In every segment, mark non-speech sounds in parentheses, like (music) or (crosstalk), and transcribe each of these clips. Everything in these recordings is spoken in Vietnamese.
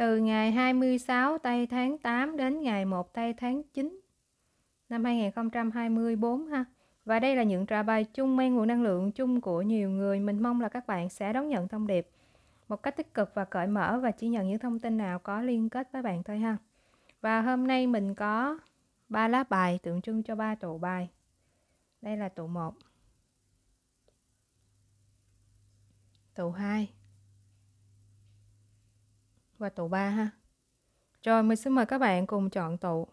từ ngày 26 tây tháng 8 đến ngày 1 tây tháng 9 năm 2024 ha. Và đây là những trà bài chung mang nguồn năng lượng chung của nhiều người. Mình mong là các bạn sẽ đón nhận thông điệp một cách tích cực và cởi mở và chỉ nhận những thông tin nào có liên kết với bạn thôi ha. Và hôm nay mình có ba lá bài tượng trưng cho ba tụ bài. Đây là tụ 1. Tụ 2 và tụ 3 ha. Rồi mình xin mời các bạn cùng chọn tụ.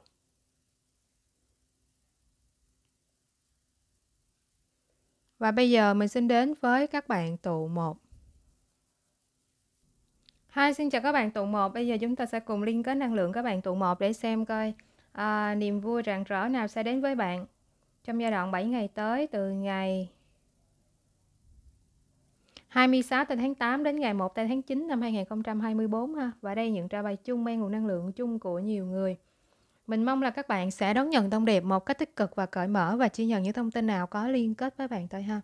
Và bây giờ mình xin đến với các bạn tụ 1. Hi, xin chào các bạn tụ 1. Bây giờ chúng ta sẽ cùng liên kết năng lượng các bạn tụ 1 để xem coi à, niềm vui rạng rỡ nào sẽ đến với bạn trong giai đoạn 7 ngày tới từ ngày 26 tới tháng 8 đến ngày 1 tới tháng 9 năm 2024 ha. Và đây những trao bài chung mang nguồn năng lượng chung của nhiều người. Mình mong là các bạn sẽ đón nhận thông điệp một cách tích cực và cởi mở và chỉ nhận những thông tin nào có liên kết với bạn thôi ha.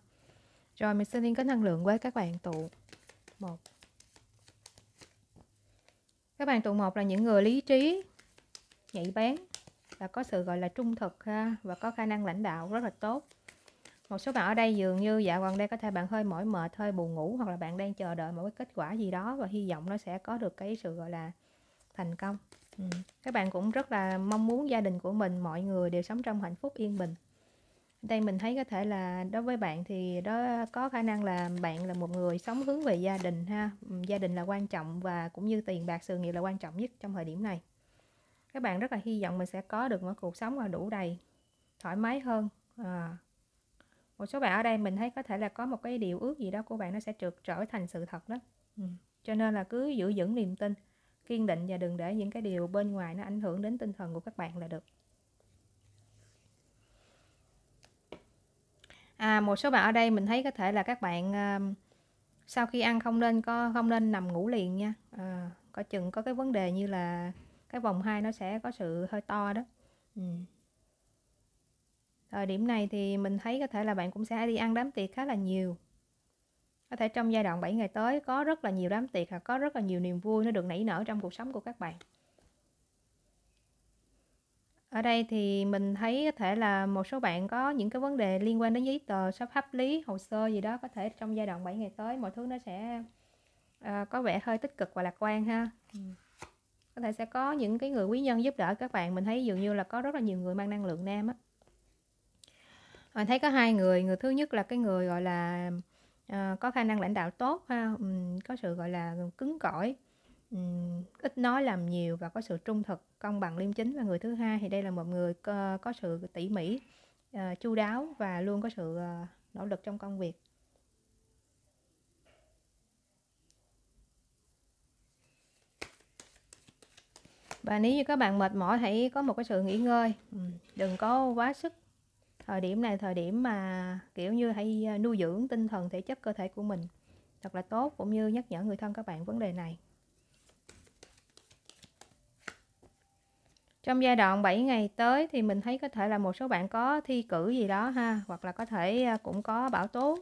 Rồi mình xin liên kết năng lượng với các bạn tụ một Các bạn tụ một là những người lý trí, nhạy bén và có sự gọi là trung thực ha và có khả năng lãnh đạo rất là tốt một số bạn ở đây dường như dạ gần đây có thể bạn hơi mỏi mệt hơi buồn ngủ hoặc là bạn đang chờ đợi một cái kết quả gì đó và hy vọng nó sẽ có được cái sự gọi là thành công ừ. các bạn cũng rất là mong muốn gia đình của mình mọi người đều sống trong hạnh phúc yên bình đây mình thấy có thể là đối với bạn thì đó có khả năng là bạn là một người sống hướng về gia đình ha ừ, gia đình là quan trọng và cũng như tiền bạc sự nghiệp là quan trọng nhất trong thời điểm này các bạn rất là hy vọng mình sẽ có được một cuộc sống là đủ đầy thoải mái hơn à, một số bạn ở đây mình thấy có thể là có một cái điều ước gì đó của bạn nó sẽ trượt trở thành sự thật đó ừ. cho nên là cứ giữ vững niềm tin kiên định và đừng để những cái điều bên ngoài nó ảnh hưởng đến tinh thần của các bạn là được à một số bạn ở đây mình thấy có thể là các bạn uh, sau khi ăn không nên có không nên nằm ngủ liền nha à, có chừng có cái vấn đề như là cái vòng hai nó sẽ có sự hơi to đó ừ. Ở điểm này thì mình thấy có thể là bạn cũng sẽ đi ăn đám tiệc khá là nhiều. Có thể trong giai đoạn 7 ngày tới có rất là nhiều đám tiệc hoặc có rất là nhiều niềm vui nó được nảy nở trong cuộc sống của các bạn. Ở đây thì mình thấy có thể là một số bạn có những cái vấn đề liên quan đến giấy tờ, sắp pháp lý, hồ sơ gì đó có thể trong giai đoạn 7 ngày tới mọi thứ nó sẽ à, có vẻ hơi tích cực và lạc quan ha. Ừ. Có thể sẽ có những cái người quý nhân giúp đỡ các bạn, mình thấy dường như là có rất là nhiều người mang năng lượng nam á mình thấy có hai người người thứ nhất là cái người gọi là à, có khả năng lãnh đạo tốt ha um, có sự gọi là cứng cỏi um, ít nói làm nhiều và có sự trung thực công bằng liêm chính và người thứ hai thì đây là một người có, có sự tỉ mỉ uh, chu đáo và luôn có sự uh, nỗ lực trong công việc và nếu như các bạn mệt mỏi hãy có một cái sự nghỉ ngơi đừng có quá sức thời điểm này thời điểm mà kiểu như hãy à, nuôi dưỡng tinh thần thể chất cơ thể của mình thật là tốt cũng như nhắc nhở người thân các bạn vấn đề này trong giai đoạn 7 ngày tới thì mình thấy có thể là một số bạn có thi cử gì đó ha hoặc là có thể à, cũng có bão tố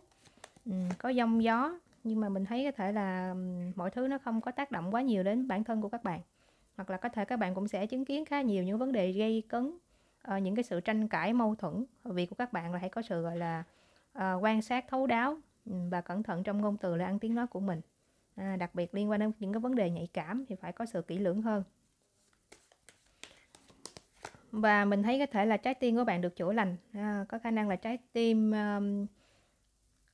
ừ, có dông gió nhưng mà mình thấy có thể là mọi thứ nó không có tác động quá nhiều đến bản thân của các bạn hoặc là có thể các bạn cũng sẽ chứng kiến khá nhiều những vấn đề gây cấn Ờ, những cái sự tranh cãi mâu thuẫn việc của các bạn là hãy có sự gọi là uh, quan sát thấu đáo ừ, và cẩn thận trong ngôn từ là ăn tiếng nói của mình à, đặc biệt liên quan đến những cái vấn đề nhạy cảm thì phải có sự kỹ lưỡng hơn và mình thấy có thể là trái tim của bạn được chữa lành à, có khả năng là trái tim um,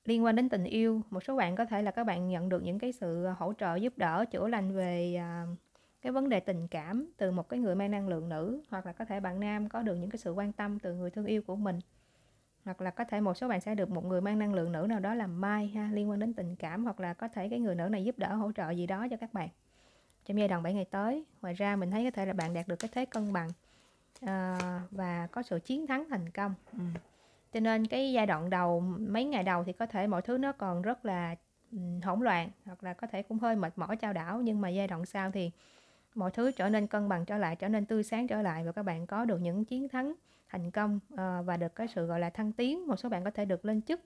liên quan đến tình yêu một số bạn có thể là các bạn nhận được những cái sự hỗ trợ giúp đỡ chữa lành về uh, cái vấn đề tình cảm từ một cái người mang năng lượng nữ hoặc là có thể bạn nam có được những cái sự quan tâm từ người thương yêu của mình hoặc là có thể một số bạn sẽ được một người mang năng lượng nữ nào đó làm mai ha liên quan đến tình cảm hoặc là có thể cái người nữ này giúp đỡ hỗ trợ gì đó cho các bạn trong giai đoạn 7 ngày tới ngoài ra mình thấy có thể là bạn đạt được cái thế cân bằng à, và có sự chiến thắng thành công ừ. cho nên cái giai đoạn đầu mấy ngày đầu thì có thể mọi thứ nó còn rất là ừ, hỗn loạn hoặc là có thể cũng hơi mệt mỏi trao đảo nhưng mà giai đoạn sau thì mọi thứ trở nên cân bằng trở lại trở nên tươi sáng trở lại và các bạn có được những chiến thắng thành công ờ, và được cái sự gọi là thăng tiến một số bạn có thể được lên chức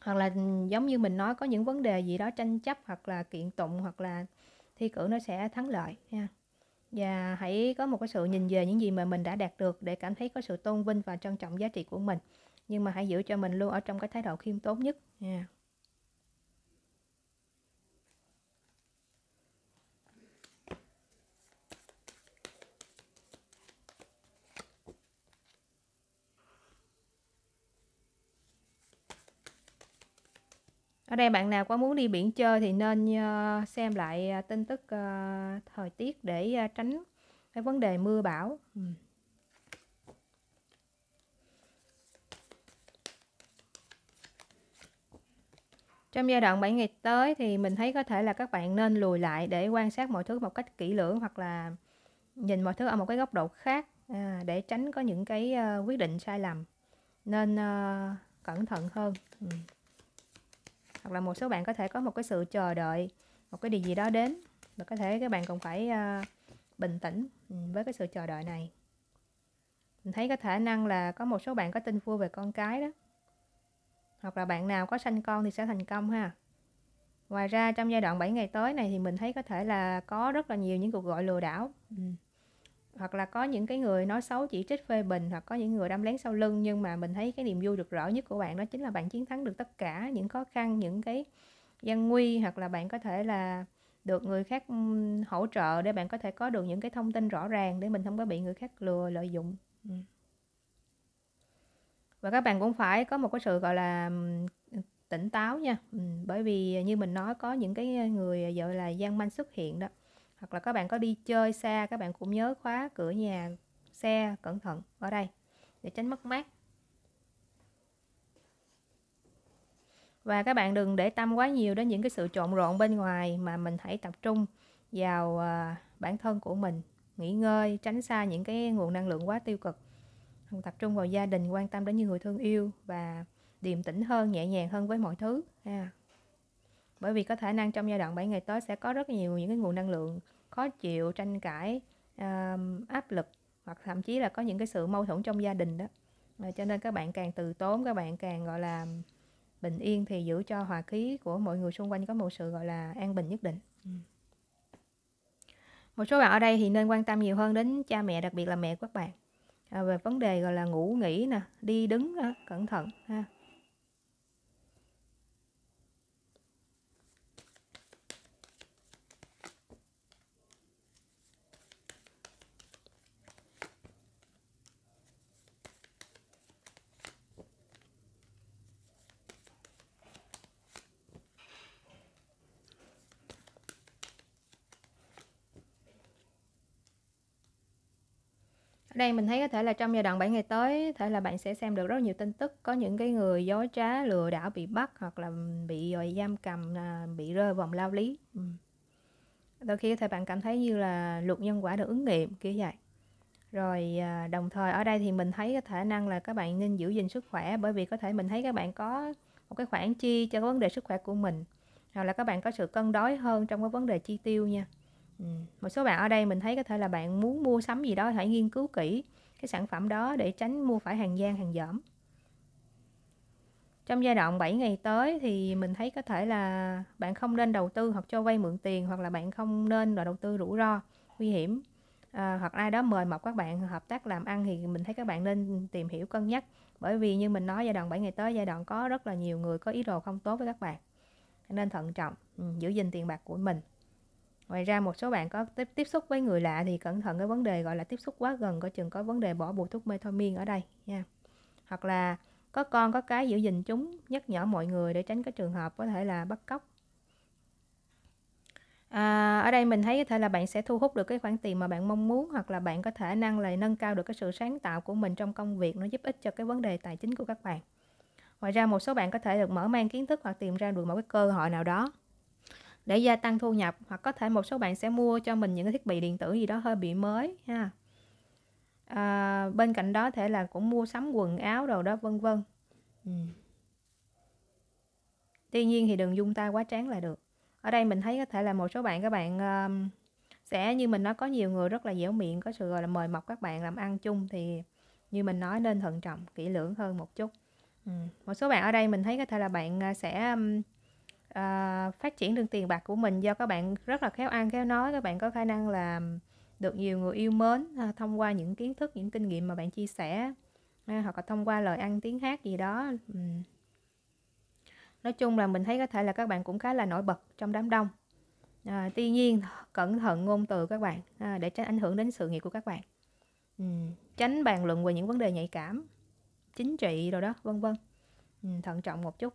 hoặc là giống như mình nói có những vấn đề gì đó tranh chấp hoặc là kiện tụng hoặc là thi cử nó sẽ thắng lợi nha và hãy có một cái sự nhìn về những gì mà mình đã đạt được để cảm thấy có sự tôn vinh và trân trọng giá trị của mình nhưng mà hãy giữ cho mình luôn ở trong cái thái độ khiêm tốn nhất nha yeah. Ở đây bạn nào có muốn đi biển chơi thì nên ờ, xem lại ờ, tin tức ờ, thời tiết để tránh cái vấn đề mưa bão. Ừ. Trong giai đoạn 7 ngày tới thì mình thấy có thể là các bạn nên lùi lại để quan sát mọi thứ một cách kỹ lưỡng hoặc là nhìn mọi thứ ở một cái góc độ khác à, để tránh có những cái uh, quyết định sai lầm. Nên uh, cẩn thận hơn. Ừ hoặc là một số bạn có thể có một cái sự chờ đợi một cái điều gì đó đến và có thể các bạn còn phải uh, bình tĩnh ừ, với cái sự chờ đợi này mình thấy có khả năng là có một số bạn có tin vui về con cái đó hoặc là bạn nào có sanh con thì sẽ thành công ha ngoài ra trong giai đoạn 7 ngày tới này thì mình thấy có thể là có rất là nhiều những cuộc gọi lừa đảo ừ hoặc là có những cái người nói xấu chỉ trích phê bình hoặc có những người đâm lén sau lưng nhưng mà mình thấy cái niềm vui được rõ nhất của bạn đó chính là bạn chiến thắng được tất cả những khó khăn những cái gian nguy hoặc là bạn có thể là được người khác hỗ trợ để bạn có thể có được những cái thông tin rõ ràng để mình không có bị người khác lừa lợi dụng ừ. và các bạn cũng phải có một cái sự gọi là tỉnh táo nha bởi vì như mình nói có những cái người gọi là gian manh xuất hiện đó hoặc là các bạn có đi chơi xa các bạn cũng nhớ khóa cửa nhà xe cẩn thận ở đây để tránh mất mát và các bạn đừng để tâm quá nhiều đến những cái sự trộn rộn bên ngoài mà mình hãy tập trung vào à, bản thân của mình nghỉ ngơi tránh xa những cái nguồn năng lượng quá tiêu cực tập trung vào gia đình quan tâm đến những người thương yêu và điềm tĩnh hơn nhẹ nhàng hơn với mọi thứ ha à bởi vì có khả năng trong giai đoạn 7 ngày tới sẽ có rất nhiều những cái nguồn năng lượng khó chịu tranh cãi um, áp lực hoặc thậm chí là có những cái sự mâu thuẫn trong gia đình đó à, cho nên các bạn càng từ tốn các bạn càng gọi là bình yên thì giữ cho hòa khí của mọi người xung quanh có một sự gọi là an bình nhất định ừ. một số bạn ở đây thì nên quan tâm nhiều hơn đến cha mẹ đặc biệt là mẹ của các bạn à, về vấn đề gọi là ngủ nghỉ nè đi đứng đó, ờ, cẩn thận ha đây mình thấy có thể là trong giai đoạn 7 ngày tới thể là bạn sẽ xem được rất nhiều tin tức có những cái người dối trá lừa đảo bị bắt hoặc là bị rồi giam cầm à, bị rơi vòng lao lý ừ. đôi khi có thể bạn cảm thấy như là luật nhân quả được ứng nghiệm kiểu vậy rồi à, đồng thời ở đây thì mình thấy có thể năng là các bạn nên giữ gìn sức khỏe bởi vì có thể mình thấy các bạn có một cái khoản chi cho cái vấn đề sức khỏe của mình hoặc là các bạn có sự cân đối hơn trong cái vấn đề chi tiêu nha Ừ. Một số bạn ở đây mình thấy có thể là bạn muốn mua sắm gì đó hãy nghiên cứu kỹ cái sản phẩm đó để tránh mua phải hàng gian hàng dởm. Trong giai đoạn 7 ngày tới thì mình thấy có thể là bạn không nên đầu tư hoặc cho vay mượn tiền hoặc là bạn không nên là đầu tư rủi ro, nguy hiểm. À, hoặc ai đó mời mọc các bạn hợp tác làm ăn thì mình thấy các bạn nên tìm hiểu cân nhắc bởi vì như mình nói giai đoạn 7 ngày tới giai đoạn có rất là nhiều người có ý đồ không tốt với các bạn nên thận trọng ừ, giữ gìn tiền bạc của mình Ngoài ra một số bạn có tiếp, tiếp xúc với người lạ thì cẩn thận cái vấn đề gọi là tiếp xúc quá gần có chừng có vấn đề bỏ bụi thuốc methamin ở đây nha. Hoặc là có con có cái giữ gìn chúng nhắc nhở mọi người để tránh cái trường hợp có thể là bắt cóc. À, ở đây mình thấy có thể là bạn sẽ thu hút được cái khoản tiền mà bạn mong muốn hoặc là bạn có thể năng lại nâng cao được cái sự sáng tạo của mình trong công việc nó giúp ích cho cái vấn đề tài chính của các bạn. Ngoài ra một số bạn có thể được mở mang kiến thức hoặc tìm ra được một cái cơ hội nào đó để gia tăng thu nhập hoặc có thể một số bạn sẽ mua cho mình những cái thiết bị điện tử gì đó hơi bị mới ha à, bên cạnh đó thể là cũng mua sắm quần áo đồ đó vân vân ừ. tuy nhiên thì đừng dung tay quá tráng là được ở đây mình thấy có thể là một số bạn các bạn um, sẽ như mình nói có nhiều người rất là dẻo miệng có sự gọi là mời mọc các bạn làm ăn chung thì như mình nói nên thận trọng kỹ lưỡng hơn một chút ừ. một số bạn ở đây mình thấy có thể là bạn à, sẽ um, à, phát triển được tiền bạc của mình do các bạn rất là khéo ăn khéo nói các bạn có khả năng là được nhiều người yêu mến à, thông qua những kiến thức những kinh nghiệm mà bạn chia sẻ à, hoặc là thông qua lời ăn tiếng hát gì đó ừ. nói chung là mình thấy có thể là các bạn cũng khá là nổi bật trong đám đông à, tuy nhiên cẩn thận ngôn từ các bạn à, để tránh ảnh hưởng đến sự nghiệp của các bạn ừ. tránh bàn luận về những vấn đề nhạy cảm chính trị rồi đó vân vân ừ, thận trọng một chút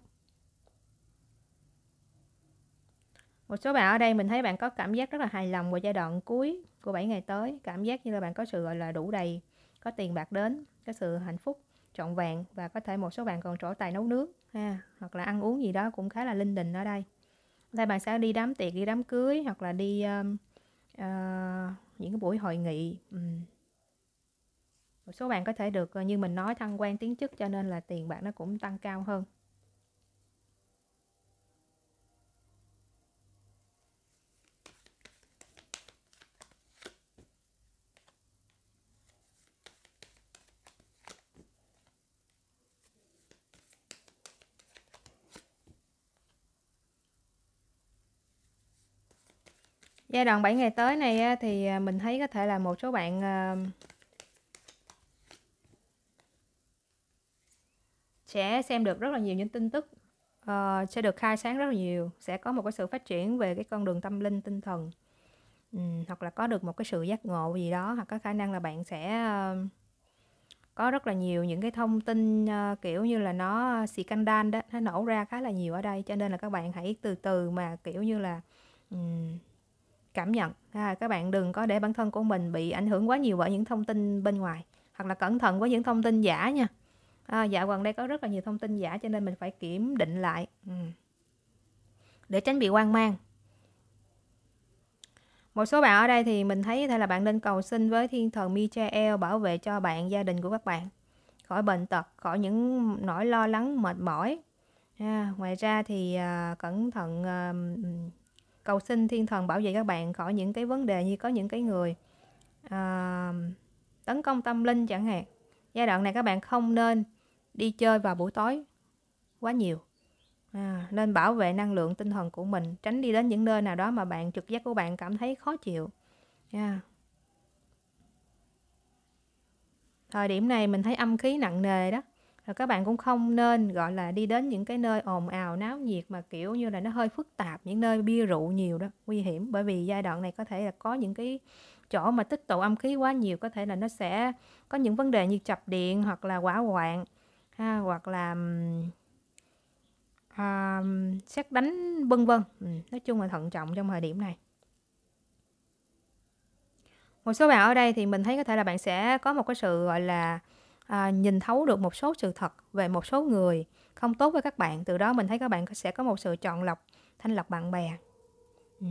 một số bạn ở đây mình thấy bạn có cảm giác rất là hài lòng vào giai đoạn cuối của 7 ngày tới cảm giác như là bạn có sự gọi là đủ đầy có tiền bạc đến có sự hạnh phúc trọn vẹn và có thể một số bạn còn trổ tài nấu nước ha hoặc là ăn uống gì đó cũng khá là linh đình ở đây đây bạn sẽ đi đám tiệc đi đám cưới hoặc là đi uh, uh, những cái buổi hội nghị um. một số bạn có thể được ờ, như mình nói thăng quan tiến chức cho nên là tiền bạc nó cũng tăng cao hơn giai đoạn 7 ngày tới này thì à, mình thấy có thể là một số bạn à, sẽ xem được rất là nhiều những tin tức ờ, sẽ được khai sáng rất là nhiều sẽ có một cái sự phát triển về cái con đường tâm linh tinh thần hoặc là có được một cái sự giác ngộ gì đó hoặc có khả năng là bạn sẽ à, có rất là nhiều những cái thông tin kiểu như là nó xì canh đan đó nó nổ ra khá là nhiều ở đây cho nên là các bạn hãy từ từ mà kiểu như là cảm nhận à, các bạn đừng có để bản thân của mình bị ảnh hưởng quá nhiều bởi những thông tin bên ngoài hoặc là cẩn thận với những thông tin giả nha à, dạo gần đây có rất là nhiều thông tin giả cho nên mình phải kiểm định lại ừ. để tránh bị hoang mang một số bạn ở đây thì mình thấy thế là bạn nên cầu xin với thiên thần Michael bảo vệ cho bạn gia đình của các bạn khỏi bệnh tật khỏi những nỗi lo lắng mệt mỏi à, ngoài ra thì à, cẩn thận à, cầu xin thiên thần bảo vệ các bạn khỏi những cái vấn đề như có những cái người à, tấn công tâm linh chẳng hạn giai đoạn này các bạn không nên đi chơi vào buổi tối quá nhiều à, nên bảo vệ năng lượng tinh thần của mình tránh đi đến những nơi nào đó mà bạn trực giác của bạn cảm thấy khó chịu yeah. À. thời điểm này mình thấy âm khí nặng nề đó rồi các bạn cũng không nên gọi là đi đến những cái nơi ồn ào náo nhiệt mà kiểu như là nó hơi phức tạp những nơi bia rượu nhiều đó nguy hiểm bởi vì giai đoạn này có thể là có những cái chỗ mà tích tụ âm khí quá nhiều có thể là nó sẽ có những vấn đề như chập điện hoặc là hỏa hoạn ha, hoặc là à, xét đánh vân vân ừ, nói chung là thận trọng trong thời điểm này một số bạn ở đây thì mình thấy có thể là bạn sẽ có một cái sự gọi là à, nhìn thấu được một số sự thật về một số người không tốt với các bạn từ đó mình thấy các bạn sẽ có một sự chọn lọc thanh lọc bạn bè ừ.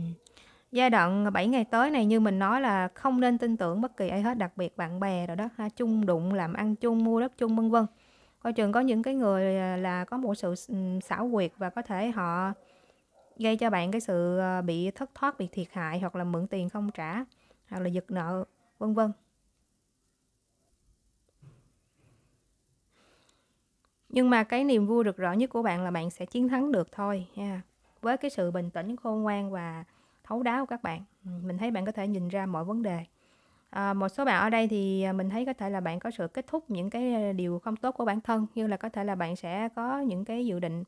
giai đoạn 7 ngày tới này như mình nói là không nên tin tưởng bất kỳ ai hết đặc biệt bạn bè rồi đó ha chung đụng làm ăn chung mua đất chung vân vân coi chừng có những cái người à, là có một sự ừ, xảo quyệt và có thể họ gây cho bạn cái sự à, bị thất thoát bị thiệt hại hoặc là mượn tiền không trả hoặc là giật nợ vân vân nhưng mà cái niềm vui rực rỡ nhất của bạn là bạn sẽ chiến thắng được thôi nha với cái sự bình tĩnh khôn ngoan và thấu đáo của các bạn mình thấy bạn có thể nhìn ra mọi vấn đề à, một số bạn ở đây thì à, mình thấy có thể là bạn có sự kết thúc những cái à, điều không tốt của bản thân như là có thể là bạn sẽ có những cái dự định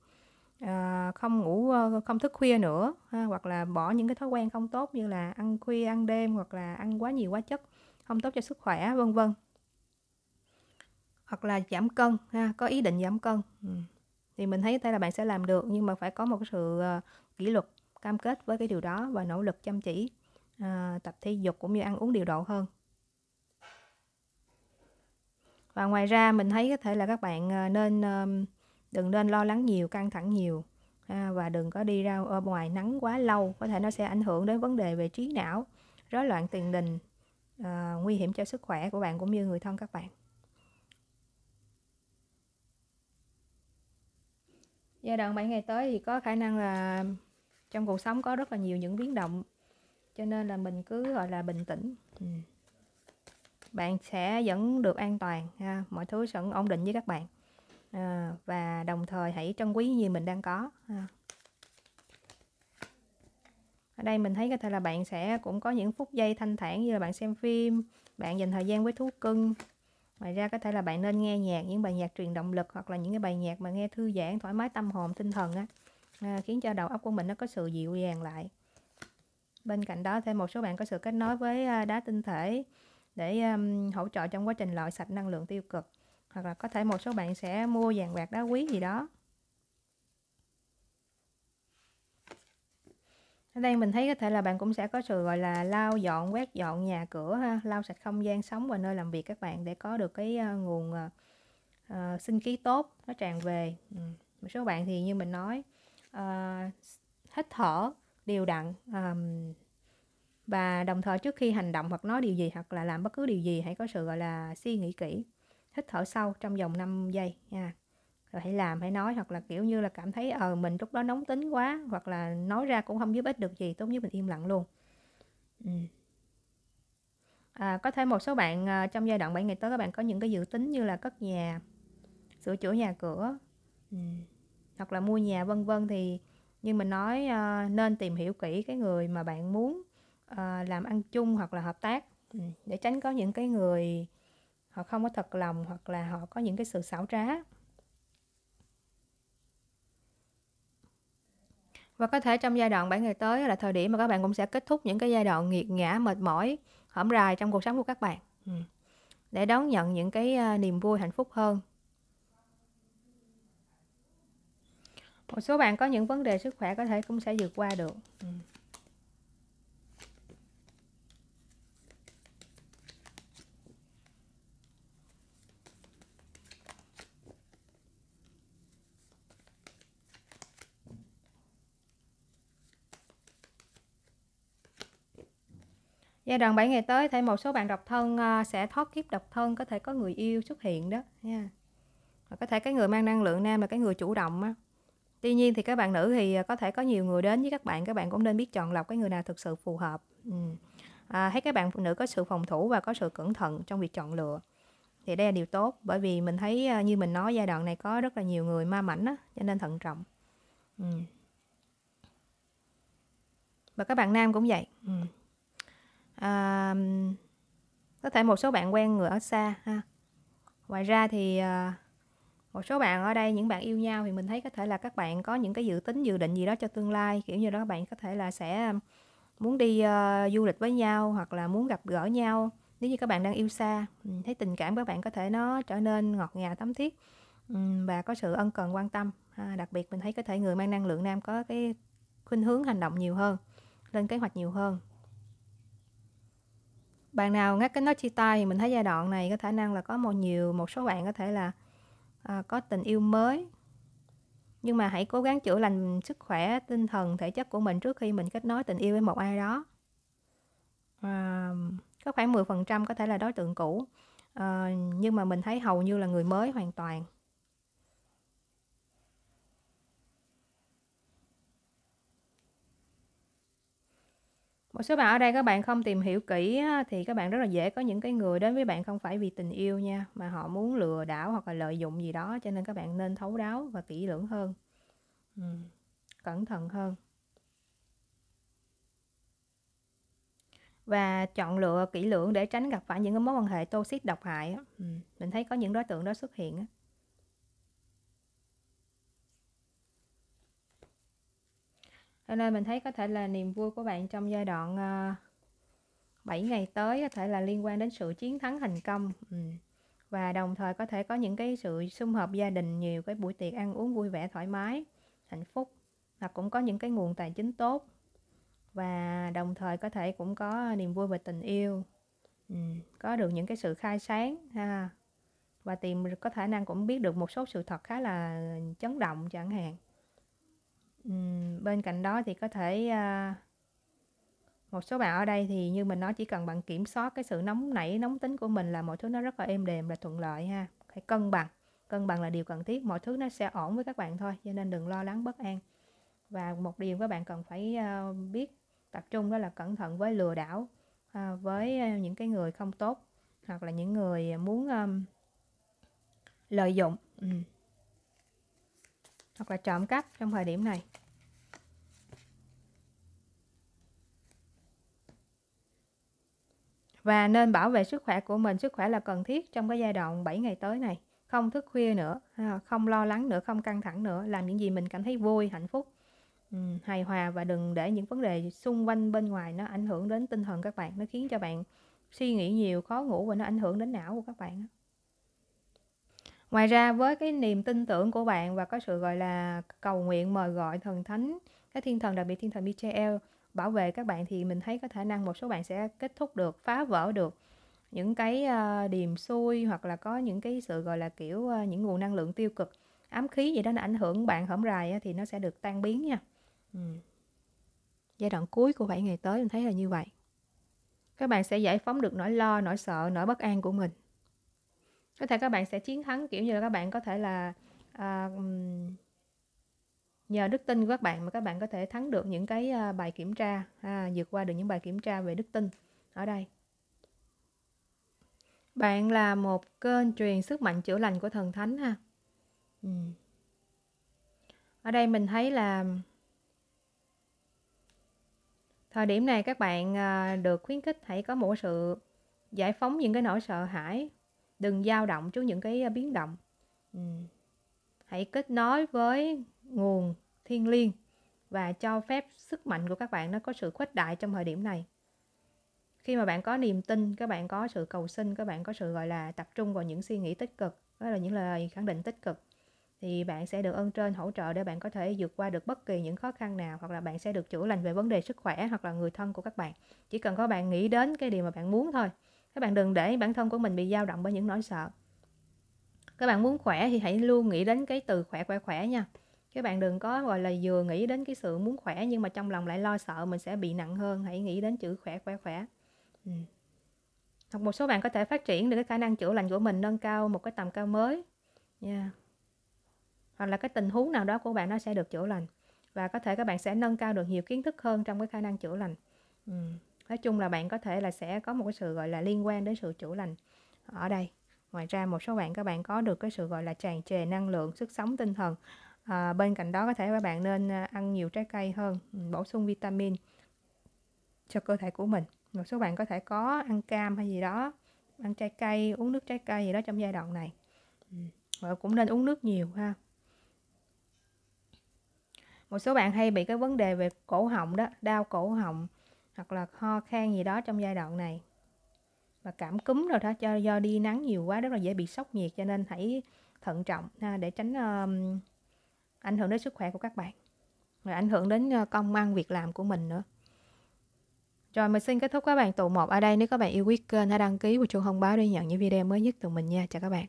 à, không ngủ ờ, không thức khuya nữa ha, hoặc là bỏ những cái thói quen không tốt như là ăn khuya ăn đêm hoặc là ăn quá nhiều quá chất không tốt cho sức khỏe vân vân hoặc là giảm cân ha có ý định giảm cân ừ. thì mình thấy đây là bạn sẽ làm được nhưng mà phải có một sự ờ, kỷ luật cam kết với cái điều đó và nỗ lực chăm chỉ à, tập thể dục cũng như ăn uống điều độ hơn và ngoài ra mình thấy có thể là các bạn ờ, nên đừng nên lo lắng nhiều căng thẳng nhiều ha, và đừng có đi ra ở ngoài nắng quá lâu có thể nó sẽ ảnh hưởng đến vấn đề về trí não rối loạn tiền đình à, nguy hiểm cho sức khỏe của bạn cũng như người thân các bạn giai đoạn 7 ngày tới thì có khả năng là trong cuộc sống có rất là nhiều những biến động cho nên là mình cứ gọi là bình tĩnh ừ. bạn sẽ vẫn được an toàn ha. mọi thứ sẽ ổn định với các bạn à, và đồng thời hãy trân quý gì mình đang có ha. ở đây mình thấy có thể là bạn sẽ cũng có những phút giây thanh thản như là bạn xem phim bạn dành thời gian với thú cưng ngoài ra có thể là bạn nên nghe nhạc những bài nhạc truyền động lực hoặc là những cái bài nhạc mà nghe thư giãn thoải mái tâm hồn tinh thần á à, khiến cho đầu óc của mình nó có sự dịu dàng lại bên cạnh đó thêm một số bạn có sự kết nối với à, đá tinh thể để um, hỗ trợ trong quá trình loại sạch năng lượng tiêu cực hoặc là có thể một số bạn sẽ mua vàng bạc đá quý gì đó ở đây mình thấy có thể là bạn cũng sẽ có sự gọi là lau dọn quét dọn nhà cửa ha lau sạch không gian sống và nơi làm việc các bạn để có được cái uh, nguồn uh, sinh khí tốt nó tràn về ừ. một số bạn thì như mình nói uh, hít thở đều đặn um, và đồng thời trước khi hành động hoặc nói điều gì hoặc là làm bất cứ điều gì hãy có sự gọi là suy nghĩ kỹ hít thở sâu trong vòng 5 giây nha rồi hãy làm hãy nói hoặc là kiểu như là cảm thấy ờ mình lúc đó nóng tính quá hoặc là nói ra cũng không giúp ích được gì tốt nhất mình im lặng luôn ừ. à, có thêm một số bạn ờ, trong giai đoạn 7 ngày tới các bạn có những cái dự tính như là cất nhà sửa chữa nhà cửa ừ. hoặc là mua nhà vân vân thì nhưng mình nói ờ, nên tìm hiểu kỹ cái người mà bạn muốn ờ, làm ăn chung hoặc là hợp tác để tránh có những cái người họ không có thật lòng hoặc là họ có những cái sự xảo trá Và có thể trong giai đoạn 7 ngày tới là thời điểm mà các bạn cũng sẽ kết thúc những cái giai đoạn nghiệt ngã, mệt mỏi, hõm rài trong cuộc sống của các bạn. Ừ. Để đón nhận những cái à, niềm vui hạnh phúc hơn. Một số bạn có những vấn đề sức khỏe có thể cũng sẽ vượt qua được. Ừ. Giai đoạn 7 ngày tới thì một số bạn độc thân ờ, sẽ thoát kiếp độc thân có thể có người yêu xuất hiện đó nha. Và có thể cái người mang năng lượng nam là cái người chủ động á. Tuy nhiên thì các bạn nữ thì ờ, có thể có nhiều người đến với các bạn, các bạn cũng nên biết chọn lọc cái người nào thực sự phù hợp. Ừ. À, thấy các bạn phụ nữ có sự phòng thủ và có sự cẩn thận trong việc chọn lựa thì đây là điều tốt bởi vì mình thấy ờ, như mình nói giai đoạn này có rất là nhiều người ma mảnh á cho nên thận trọng ừ. và các bạn nam cũng vậy ừ à, có thể một số bạn quen người ở xa ha ngoài ra thì à, một số bạn ở đây những bạn yêu nhau thì mình thấy có thể là các bạn có những cái dự tính dự định gì đó cho tương lai kiểu như đó các bạn có thể là sẽ muốn đi uh, du lịch với nhau hoặc là muốn gặp gỡ nhau nếu như các bạn đang yêu xa thấy tình cảm các bạn có thể nó trở nên ngọt ngào tấm thiết và có sự ân cần quan tâm à, đặc biệt mình thấy có thể người mang năng lượng nam có cái khuynh hướng hành động nhiều hơn lên kế hoạch nhiều hơn bạn nào ngắt cái nốt chia tay thì mình thấy giai đoạn này có khả năng là có một nhiều một số bạn có thể là à, có tình yêu mới nhưng mà hãy cố gắng chữa lành sức khỏe tinh thần thể chất của mình trước khi mình kết nối tình yêu với một ai đó à, có khoảng 10% có thể là đối tượng cũ à, nhưng mà mình thấy hầu như là người mới hoàn toàn một số bạn ở đây các bạn không tìm hiểu kỹ thì các bạn rất là dễ có những cái người đến với bạn không phải vì tình yêu nha mà họ muốn lừa đảo hoặc là lợi dụng gì đó cho nên các bạn nên thấu đáo và kỹ lưỡng hơn ừ. cẩn thận hơn và chọn lựa kỹ lưỡng để tránh gặp phải những cái mối quan hệ toxic độc hại ừ. mình thấy có những đối tượng đó xuất hiện cho nên mình thấy có thể là niềm vui của bạn trong giai đoạn uh, ngày tới có thể là liên quan đến sự chiến thắng thành công ừ. và đồng thời có thể có những cái sự xung hợp gia đình nhiều cái buổi tiệc ăn uống vui vẻ thoải mái hạnh phúc và cũng có những cái nguồn tài chính tốt và đồng thời có thể cũng có niềm vui về tình yêu ừ. có được những cái sự khai sáng ha và tìm có khả năng cũng biết được một số sự thật khá là chấn động chẳng hạn bên cạnh đó thì có thể uh, một số bạn ở đây thì như mình nói chỉ cần bạn kiểm soát cái sự nóng nảy nóng tính của mình là mọi thứ nó rất là êm đềm là thuận lợi ha phải cân bằng cân bằng là điều cần thiết mọi thứ nó sẽ ổn với các bạn thôi cho nên đừng lo lắng bất an và một điều các bạn cần phải à, biết tập trung đó là cẩn thận với lừa đảo à, với những cái người không tốt hoặc là những người muốn lợi dụng hoặc là trộm cắp trong thời điểm này và nên bảo vệ sức khỏe của mình sức khỏe là cần thiết trong cái giai đoạn 7 ngày tới này không thức khuya nữa à, không lo lắng nữa không căng thẳng nữa làm những gì mình cảm thấy vui hạnh phúc ừ, hài hòa và đừng để những vấn đề xung quanh bên ngoài nó ảnh hưởng đến tinh thần các bạn nó khiến cho bạn suy nghĩ nhiều khó ngủ và nó ảnh hưởng đến não của các bạn ngoài ra với cái niềm tin tưởng của bạn và có sự gọi là cầu nguyện mời gọi thần thánh các thiên thần đặc biệt thiên thần Michael bảo vệ các bạn thì mình thấy có khả năng một số bạn sẽ kết thúc được phá vỡ được những cái uh, điềm xui hoặc là có những cái sự gọi là kiểu uh, những nguồn năng lượng tiêu cực ám khí gì đó nó ảnh hưởng bạn hổm rài thì nó sẽ được tan biến nha ừ. giai đoạn cuối của 7 ngày tới mình thấy là như vậy các bạn sẽ giải phóng được nỗi lo nỗi sợ nỗi bất an của mình có thể các bạn sẽ chiến thắng kiểu như là các bạn có thể là à, nhờ đức tin của các bạn mà các bạn có thể thắng được những cái à, bài kiểm tra à, vượt qua được những bài kiểm tra về đức tin ở đây bạn là một kênh truyền sức mạnh chữa lành của thần thánh ha ừ. ở đây mình thấy là thời điểm này các bạn à, được khuyến khích hãy có một sự giải phóng những cái nỗi sợ hãi đừng dao động trước những cái à, biến động ừ. hãy kết nối với nguồn thiên liêng và cho phép sức mạnh của các bạn nó có sự khuếch đại trong thời điểm này khi mà bạn có niềm tin các bạn có sự cầu sinh, các bạn có sự gọi là tập trung vào những suy nghĩ tích cực đó là những lời khẳng định tích cực thì bạn sẽ được ơn trên hỗ trợ để bạn có thể vượt qua được bất kỳ những khó khăn nào hoặc là bạn sẽ được chữa lành về vấn đề sức khỏe hoặc là người thân của các bạn chỉ cần có bạn nghĩ đến cái điều mà bạn muốn thôi các bạn đừng để bản thân của mình bị dao động bởi những nỗi sợ các bạn muốn khỏe thì hãy luôn nghĩ đến cái từ khỏe khỏe khỏe nha các bạn đừng có gọi là vừa nghĩ đến cái sự muốn khỏe nhưng mà trong lòng lại lo sợ mình sẽ bị nặng hơn hãy nghĩ đến chữ khỏe khỏe khỏe ừ. hoặc một số bạn có thể phát triển được cái khả năng chữa lành của mình nâng cao một cái tầm cao mới yeah. hoặc là cái tình huống nào đó của bạn nó sẽ được chữa lành và có thể các bạn sẽ nâng cao được nhiều kiến thức hơn trong cái khả năng chữa lành ừ nói chung là bạn có thể là sẽ có một cái sự gọi là liên quan đến sự chủ lành ở đây ngoài ra một số bạn các bạn có được cái sự gọi là tràn trề năng lượng sức sống tinh thần à, bên cạnh đó có thể các bạn nên à, ăn nhiều trái cây hơn ừ, bổ sung vitamin cho cơ thể của mình một số bạn có thể có ăn cam hay gì đó ăn trái cây uống nước trái cây gì đó trong giai đoạn này ừ, và cũng nên uống nước nhiều ha một số bạn hay bị cái vấn đề về cổ họng đó đau cổ họng hoặc là ho khan gì đó trong giai đoạn này và cảm cúm rồi đó cho do đi nắng nhiều quá rất là dễ bị sốc nhiệt cho nên hãy thận trọng ha, à, để tránh um, ảnh hưởng đến sức khỏe của các bạn rồi ảnh hưởng đến ờ, công ăn việc làm của mình nữa rồi mình xin kết thúc các bạn tụ một ở đây nếu các bạn yêu quý kênh hãy đăng ký và chuông thông báo để nhận những video mới nhất từ mình nha chào các bạn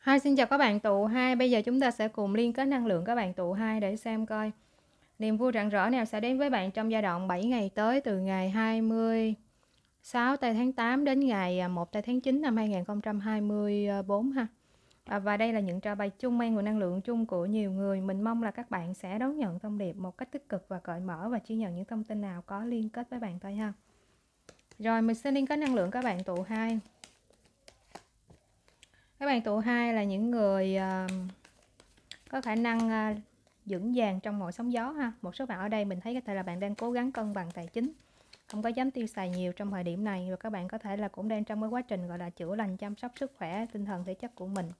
hai xin chào các bạn tụ hai Bây giờ chúng ta sẽ cùng liên kết năng lượng các bạn tụ hai để xem coi Niềm vui rạng rỡ nào sẽ đến với bạn trong giai đoạn 7 ngày tới từ ngày 26 tây tháng 8 đến ngày 1 à, tây tháng 9 năm 2024 ha. À, và đây là những trò bài chung mang nguồn năng lượng chung của nhiều người. Mình mong là các bạn sẽ đón nhận thông điệp một cách tích cực và cởi mở và chia nhận những thông tin nào có liên kết với bạn thôi ha. Rồi mình sẽ liên kết năng lượng các bạn tụ 2. Các bạn tụ 2 là những người uh, có khả năng uh, vững vàng trong mọi sóng gió ha một số bạn ở đây mình thấy có thể là bạn đang cố gắng cân bằng tài chính không có dám tiêu xài nhiều trong thời điểm này và các bạn có thể là cũng đang trong cái quá trình gọi là chữa lành chăm sóc sức khỏe tinh thần thể chất của mình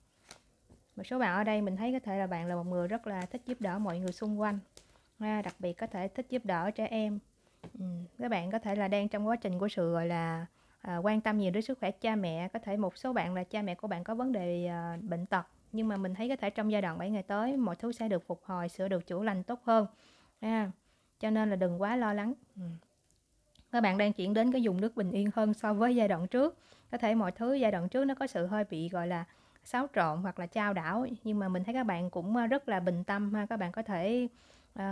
một số bạn ở đây mình thấy có thể là bạn là một người rất là thích giúp đỡ mọi người xung quanh à, đặc biệt có thể thích giúp đỡ trẻ em ừ, các bạn có thể là đang trong quá trình của sự gọi là à, quan tâm nhiều đến sức khỏe cha mẹ có thể một số bạn là cha mẹ của bạn có vấn đề à, bệnh tật nhưng mà mình thấy có thể trong giai đoạn 7 ngày tới mọi thứ sẽ được phục hồi sửa được chữa lành tốt hơn à, cho nên là đừng quá lo lắng ừ. các bạn đang chuyển đến cái dùng nước bình yên hơn so với giai đoạn trước có thể mọi thứ giai đoạn trước nó có sự hơi bị gọi là xáo trộn hoặc là trao đảo nhưng mà mình thấy các bạn cũng ờ, rất là bình tâm ha các bạn có thể uh,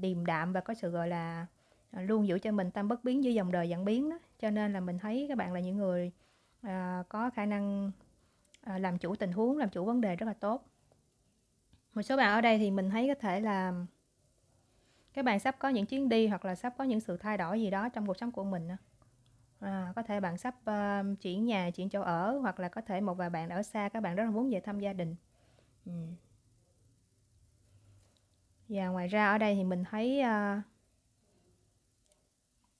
điềm đạm và có sự gọi là ờ, luôn giữ cho mình tâm bất biến dưới dòng đời dạng biến đó cho nên là mình thấy các bạn là những người uh, có khả năng À, làm chủ tình huống làm chủ vấn đề rất là tốt một số bạn ở đây thì mình thấy có thể là các bạn sắp có những chuyến đi hoặc là sắp có những sự thay đổi gì đó trong cuộc sống của mình à, có thể bạn sắp uh, chuyển nhà chuyển chỗ ở hoặc là có thể một vài bạn ở xa các bạn rất là muốn về thăm gia đình ừ. và ngoài ra ở đây thì mình thấy uh,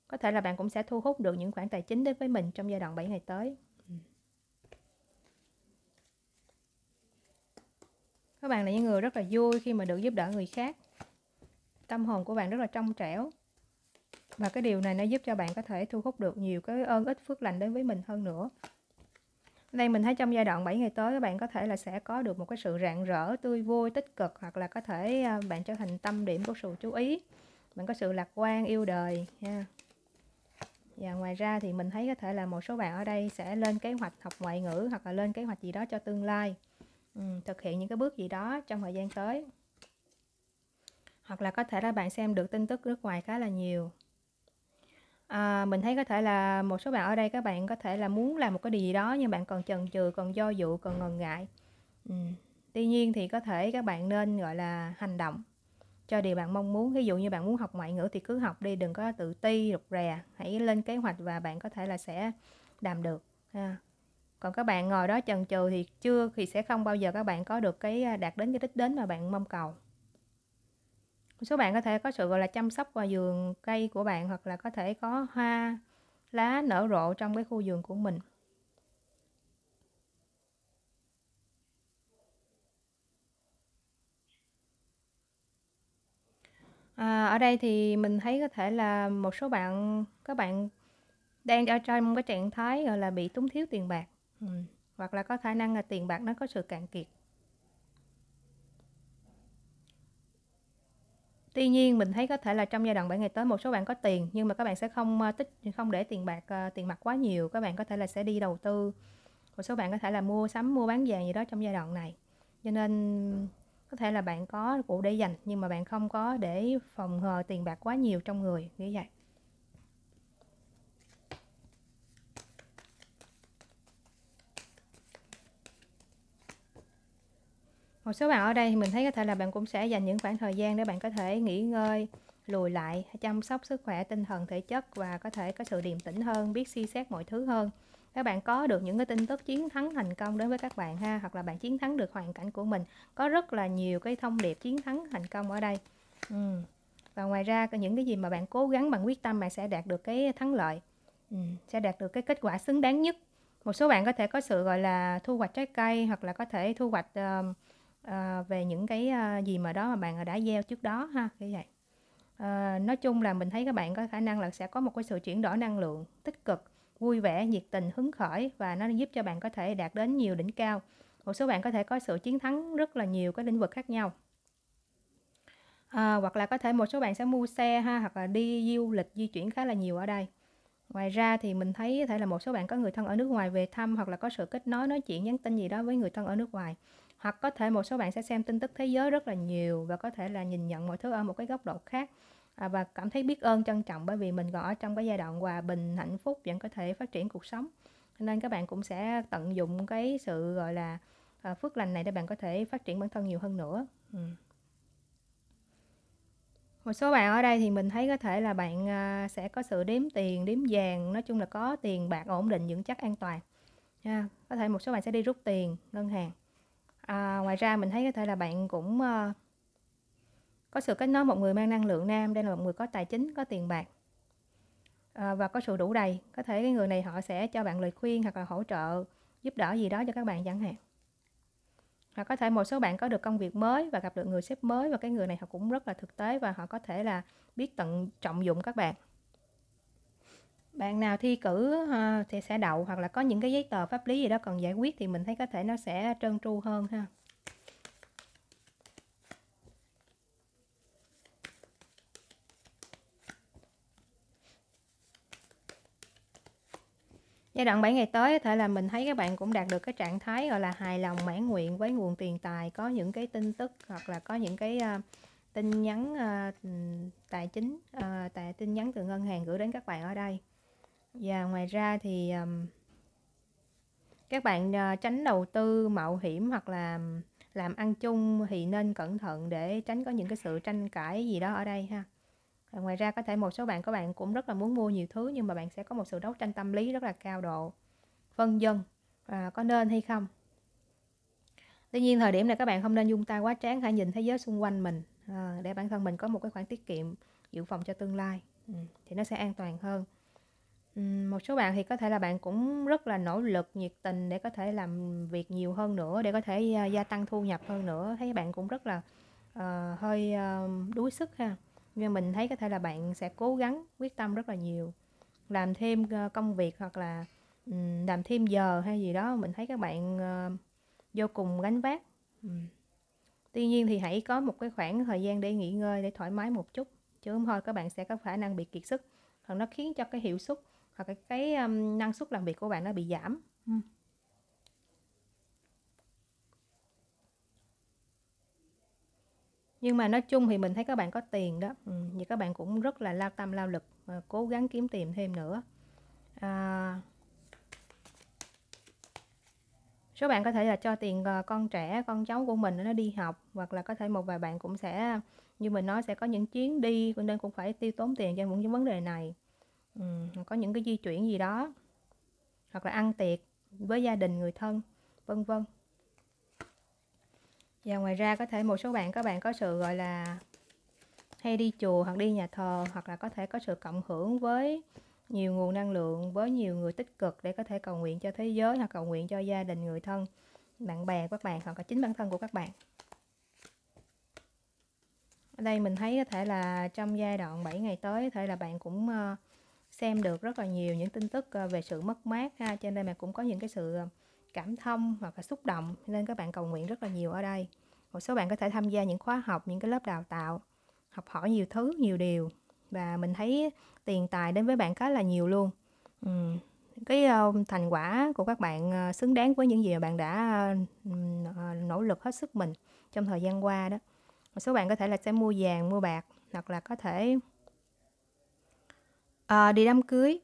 có thể là bạn cũng sẽ thu hút được những khoản tài chính đến với mình trong giai đoạn 7 ngày tới các bạn là những người rất là vui khi mà được giúp đỡ người khác tâm hồn của bạn rất là trong trẻo và cái điều này nó giúp cho bạn có thể thu hút được nhiều cái ơn ích phước lành đến với mình hơn nữa đây mình thấy trong giai đoạn 7 ngày tới các bạn có thể là sẽ có được một cái sự rạng rỡ, tươi vui, tích cực hoặc là có thể à, bạn trở thành tâm điểm của sự chú ý. Bạn có sự lạc quan, yêu đời nha. Và ngoài ra thì mình thấy có thể là một số bạn ở đây sẽ lên kế hoạch học ngoại ngữ hoặc là lên kế hoạch gì đó cho tương lai. Ừ, thực hiện những cái bước gì đó trong thời gian tới hoặc là có thể là bạn xem được tin tức nước ngoài khá là nhiều à, mình thấy có thể là một số bạn ở đây các bạn có thể là muốn làm một cái điều gì đó nhưng bạn còn chần chừ còn do dự còn ngần ngại ừ. tuy nhiên thì có thể các bạn nên gọi là hành động cho điều bạn mong muốn ví dụ như bạn muốn học ngoại ngữ thì cứ học đi đừng có tự ti rụt rè hãy lên kế hoạch và bạn có thể là sẽ làm được ha còn các bạn ngồi đó chần chừ thì chưa thì sẽ không bao giờ các bạn có được cái à, đạt đến cái đích đến mà bạn mong cầu một số bạn có thể có sự gọi là chăm sóc vào vườn cây của bạn hoặc là có thể có hoa lá nở rộ trong cái khu vườn của mình À, ở đây thì mình thấy có thể là một số bạn các bạn đang ở trong cái trạng thái gọi là bị túng thiếu tiền bạc Ừ. hoặc là có khả năng là tiền bạc nó có sự cạn kiệt Tuy nhiên mình thấy có thể là trong giai đoạn 7 ngày tới một số bạn có tiền nhưng mà các bạn sẽ không ờ, tích không để tiền bạc ờ, tiền mặt quá nhiều, các bạn có thể là sẽ đi đầu tư. Một số bạn có thể là mua sắm mua bán vàng gì đó trong giai đoạn này. Cho nên có thể là bạn có cụ để dành nhưng mà bạn không có để phòng ngừa tiền bạc quá nhiều trong người, như vậy. một số bạn ở đây thì mình thấy có thể là bạn cũng sẽ dành những khoảng thời gian để bạn có thể nghỉ ngơi lùi lại chăm sóc sức khỏe tinh thần thể chất và có thể có sự điềm tĩnh hơn biết suy xét mọi thứ hơn các bạn có được những cái tin tức chiến thắng thành công đến với các bạn ha hoặc là bạn chiến thắng được hoàn cảnh của mình có rất là nhiều cái thông điệp chiến thắng thành công ở đây ừ. và ngoài ra những cái gì mà bạn cố gắng bằng quyết tâm bạn sẽ đạt được cái thắng lợi ừ. sẽ đạt được cái kết quả xứng đáng nhất một số bạn có thể có sự gọi là thu hoạch trái cây hoặc là có thể thu hoạch uh, à, về những cái à, gì mà đó mà bạn ờ, đã gieo trước đó ha như vậy à, nói chung là mình thấy các bạn có khả năng là sẽ có một cái sự chuyển đổi năng lượng tích cực vui vẻ nhiệt tình hứng khởi và nó giúp cho bạn có thể đạt đến nhiều đỉnh cao một số bạn có thể có sự chiến thắng rất là nhiều cái lĩnh vực khác nhau à, hoặc là có thể một số bạn sẽ mua xe ha hoặc là đi du lịch di chuyển khá là nhiều ở đây ngoài ra thì mình thấy có thể là một số bạn có người thân ở nước ngoài về thăm hoặc là có sự kết nối nói chuyện nhắn tin gì đó với người thân ở nước ngoài hoặc có thể một số bạn sẽ xem tin tức thế giới rất là nhiều và có thể là nhìn nhận mọi thứ ở một cái góc độ khác à, và cảm thấy biết ơn trân trọng bởi vì mình còn ở trong cái giai đoạn hòa bình hạnh phúc vẫn có thể phát triển cuộc sống nên các bạn cũng sẽ tận dụng cái sự gọi là à, phước lành này để bạn có thể phát triển bản thân nhiều hơn nữa ừ. một số bạn ở đây thì mình thấy có thể là bạn à, sẽ có sự đếm tiền đếm vàng nói chung là có tiền bạc ổn định vững chắc an toàn ha. À, có thể một số bạn sẽ đi rút tiền ngân hàng à, ngoài ra mình thấy có thể là bạn cũng uh, có sự kết nối một người mang năng lượng nam đây là một người có tài chính có tiền bạc à, và có sự đủ đầy có thể cái người này họ sẽ cho bạn lời khuyên hoặc là hỗ trợ giúp đỡ gì đó cho các bạn chẳng hạn hoặc có thể một số bạn có được công việc mới và gặp được người sếp mới và cái người này họ cũng rất là thực tế và họ có thể là biết tận trọng dụng các bạn bạn nào thi cử ha, ờ, thì sẽ đậu hoặc là có những cái giấy tờ pháp lý gì đó cần giải quyết thì mình thấy có thể nó sẽ trơn tru hơn ha giai đoạn 7 ngày tới có thể là mình thấy các bạn cũng đạt được cái trạng thái gọi là hài lòng mãn nguyện với nguồn tiền tài có những cái tin tức hoặc là có những cái uh, tin nhắn uh, tài chính uh, tài tin nhắn từ ngân hàng gửi đến các bạn ở đây và dạ, ngoài ra thì um, các bạn uh, tránh đầu tư mạo hiểm hoặc là làm ăn chung thì nên cẩn thận để tránh có những cái sự tranh cãi gì đó ở đây ha và ngoài ra có thể một số bạn các bạn cũng rất là muốn mua nhiều thứ nhưng mà bạn sẽ có một sự đấu tranh tâm lý rất là cao độ phân dân à, có nên hay không tuy nhiên thời điểm này các bạn không nên dung tay quá tráng hãy nhìn thế giới xung quanh mình à, để bản thân mình có một cái khoản tiết kiệm dự phòng cho tương lai ừ. thì nó sẽ an toàn hơn một số bạn thì có thể là bạn cũng rất là nỗ lực, nhiệt tình để có thể làm việc nhiều hơn nữa, để có thể, à, gia tăng thu nhập hơn nữa, thấy bạn cũng rất là, ờ, hơi, ơ, ờ, đuối sức ha. Nhưng mình thấy có thể là bạn sẽ cố gắng, quyết tâm rất là nhiều, làm thêm, ờ, công việc hoặc là, làm thêm giờ hay gì đó, mình thấy các bạn, ờ, vô cùng gánh vác. Tuy nhiên thì hãy có một cái khoảng thời gian để nghỉ ngơi, để thoải mái một chút, chứ hông thôi các bạn sẽ có khả năng bị kiệt sức, còn nó khiến cho cái hiệu suất và cái cái um, năng suất làm việc của bạn nó bị giảm ừ. nhưng mà nói chung thì mình thấy các bạn có tiền đó ừ, các bạn cũng rất là lao tâm lao lực và ờ, cố gắng kiếm tiền thêm nữa à, số bạn có thể là cho tiền ờ, con trẻ con cháu của mình nó đi học hoặc là có thể một vài bạn cũng sẽ như mình nói sẽ có những chuyến đi nên cũng phải tiêu tốn tiền cho những vấn đề này Ừ, có những cái di chuyển gì đó hoặc là ăn tiệc với gia đình người thân vân vân và ngoài ra có thể một số bạn các bạn có sự gọi là hay đi chùa hoặc đi nhà thờ hoặc là có thể có sự cộng hưởng với nhiều nguồn năng lượng với nhiều người tích cực để có thể cầu nguyện cho thế giới hoặc cầu nguyện cho gia đình người thân bạn bè các bạn hoặc là chính bản thân của các bạn ở đây mình thấy có thể là trong giai đoạn 7 ngày tới có thể là bạn cũng uh, xem được rất là nhiều những tin tức ờ, về sự mất mát ha cho nên mà cũng có những cái sự ờ, cảm thông hoặc là xúc động nên các bạn cầu nguyện rất là nhiều ở đây một số bạn có thể tham gia những khóa học những cái lớp đào tạo học hỏi nhiều thứ nhiều điều và mình thấy tiền tài đến với bạn khá là nhiều luôn ừ. cái ờ, thành quả của các bạn xứng đáng với những gì mà bạn đã nỗ lực hết sức mình trong thời gian qua đó một số bạn có thể là sẽ mua vàng mua bạc hoặc là có thể à, đi đám cưới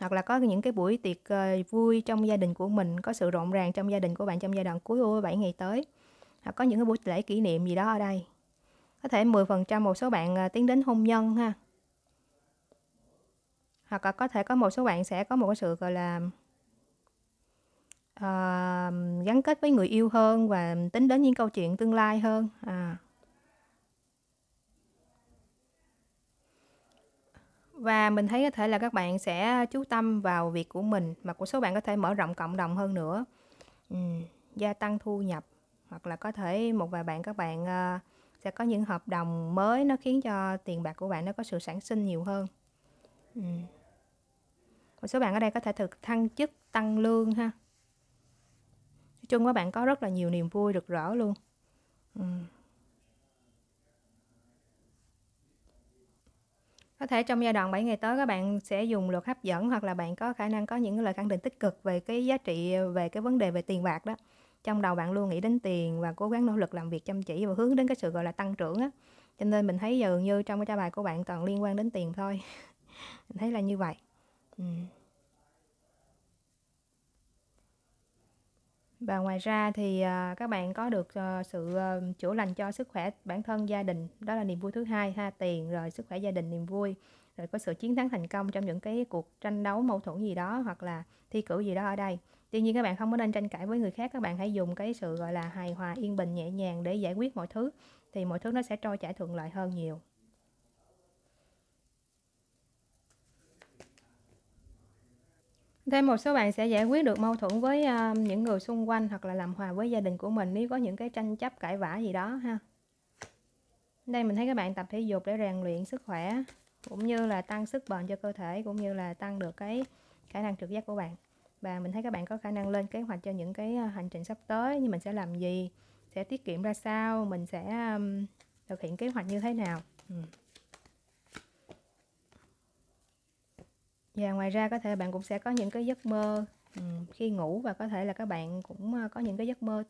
hoặc là có những cái buổi tiệc uh, vui trong gia đình của mình có sự rộn ràng trong gia đình của bạn trong giai đoạn cuối của 7 ngày tới hoặc có những cái buổi lễ kỷ niệm gì đó ở đây có thể 10% một số bạn uh, tiến đến hôn nhân ha hoặc là có thể có một số bạn sẽ có một cái sự gọi là uh, gắn kết với người yêu hơn và tính đến những câu chuyện tương lai hơn à Và mình thấy có thể là các bạn sẽ chú tâm vào việc của mình mà một số bạn có thể mở rộng cộng đồng hơn nữa. Ừ, gia tăng thu nhập hoặc là có thể một vài bạn các bạn uh, sẽ có những hợp đồng mới nó khiến cho tiền bạc của bạn nó có sự sản sinh nhiều hơn. Ừ. Một số bạn ở đây có thể thực thăng chức, tăng lương ha. Nói chung các bạn có rất là nhiều niềm vui rực rỡ luôn. Ừ. Có thể trong giai đoạn 7 ngày tới các bạn sẽ dùng luật hấp dẫn hoặc là bạn có khả năng có những lời khẳng định tích cực về cái giá trị về cái vấn đề về tiền bạc đó. Trong đầu bạn luôn nghĩ đến tiền và cố gắng nỗ lực làm việc chăm chỉ và hướng đến cái sự gọi là tăng trưởng á. Cho nên mình thấy dường như trong cái trả bài của bạn toàn liên quan đến tiền thôi. (laughs) mình thấy là như vậy. Ừ. và ngoài ra thì à, các bạn có được ờ, sự ờ, chữa lành cho sức khỏe bản thân gia đình đó là niềm vui thứ hai ha tiền rồi sức khỏe gia đình niềm vui rồi có sự chiến thắng thành công trong những cái cuộc tranh đấu mâu thuẫn gì đó hoặc là thi cử gì đó ở đây tuy nhiên các bạn không có nên tranh cãi với người khác các bạn hãy dùng cái sự gọi là hài hòa yên bình nhẹ nhàng để giải quyết mọi thứ thì mọi thứ nó sẽ trôi chảy thuận lợi hơn nhiều Thêm một số bạn sẽ giải quyết được mâu thuẫn với uh, những người xung quanh hoặc là làm hòa với gia đình của mình nếu có những cái tranh chấp cãi vã gì đó ha. Đây mình thấy các bạn tập thể dục để rèn luyện sức khỏe cũng như là tăng sức bền cho cơ thể cũng như là tăng được cái khả năng trực giác của bạn. Và mình thấy các bạn có khả năng lên kế hoạch cho những cái ờ, hành trình sắp tới như mình sẽ làm gì, sẽ tiết kiệm ra sao, mình sẽ um, thực hiện kế hoạch như thế nào. Ừ. và dạ, ngoài ra có thể bạn cũng sẽ có những cái giấc mơ ừ, khi ngủ và có thể là các bạn cũng ờ, có những cái giấc mơ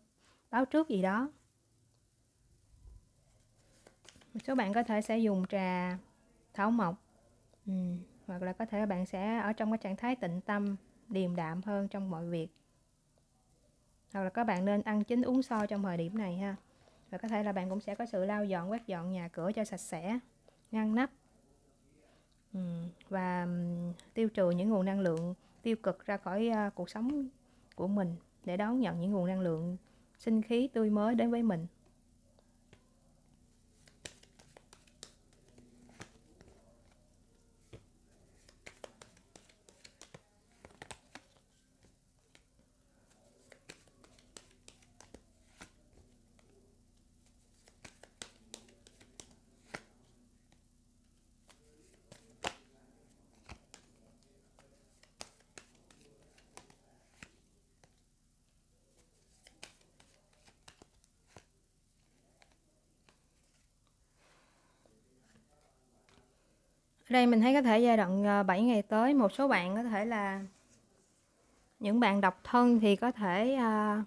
báo trước gì đó một số bạn có thể sẽ dùng trà thảo mộc ừ. hoặc là có thể bạn sẽ ở trong cái trạng thái tịnh tâm điềm đạm hơn trong mọi việc hoặc là các bạn nên ăn chín uống sôi trong thời điểm này ha và có thể là bạn cũng sẽ có sự lau dọn quét dọn nhà cửa cho sạch sẽ ngăn nắp Ừ. và tiêu trừ những nguồn năng lượng tiêu cực ra khỏi à, cuộc sống của mình để đón nhận những nguồn năng lượng sinh khí tươi mới đến với mình đây mình thấy có thể giai đoạn 7 ờ, ngày tới một số bạn có thể là những bạn độc thân thì có thể uh,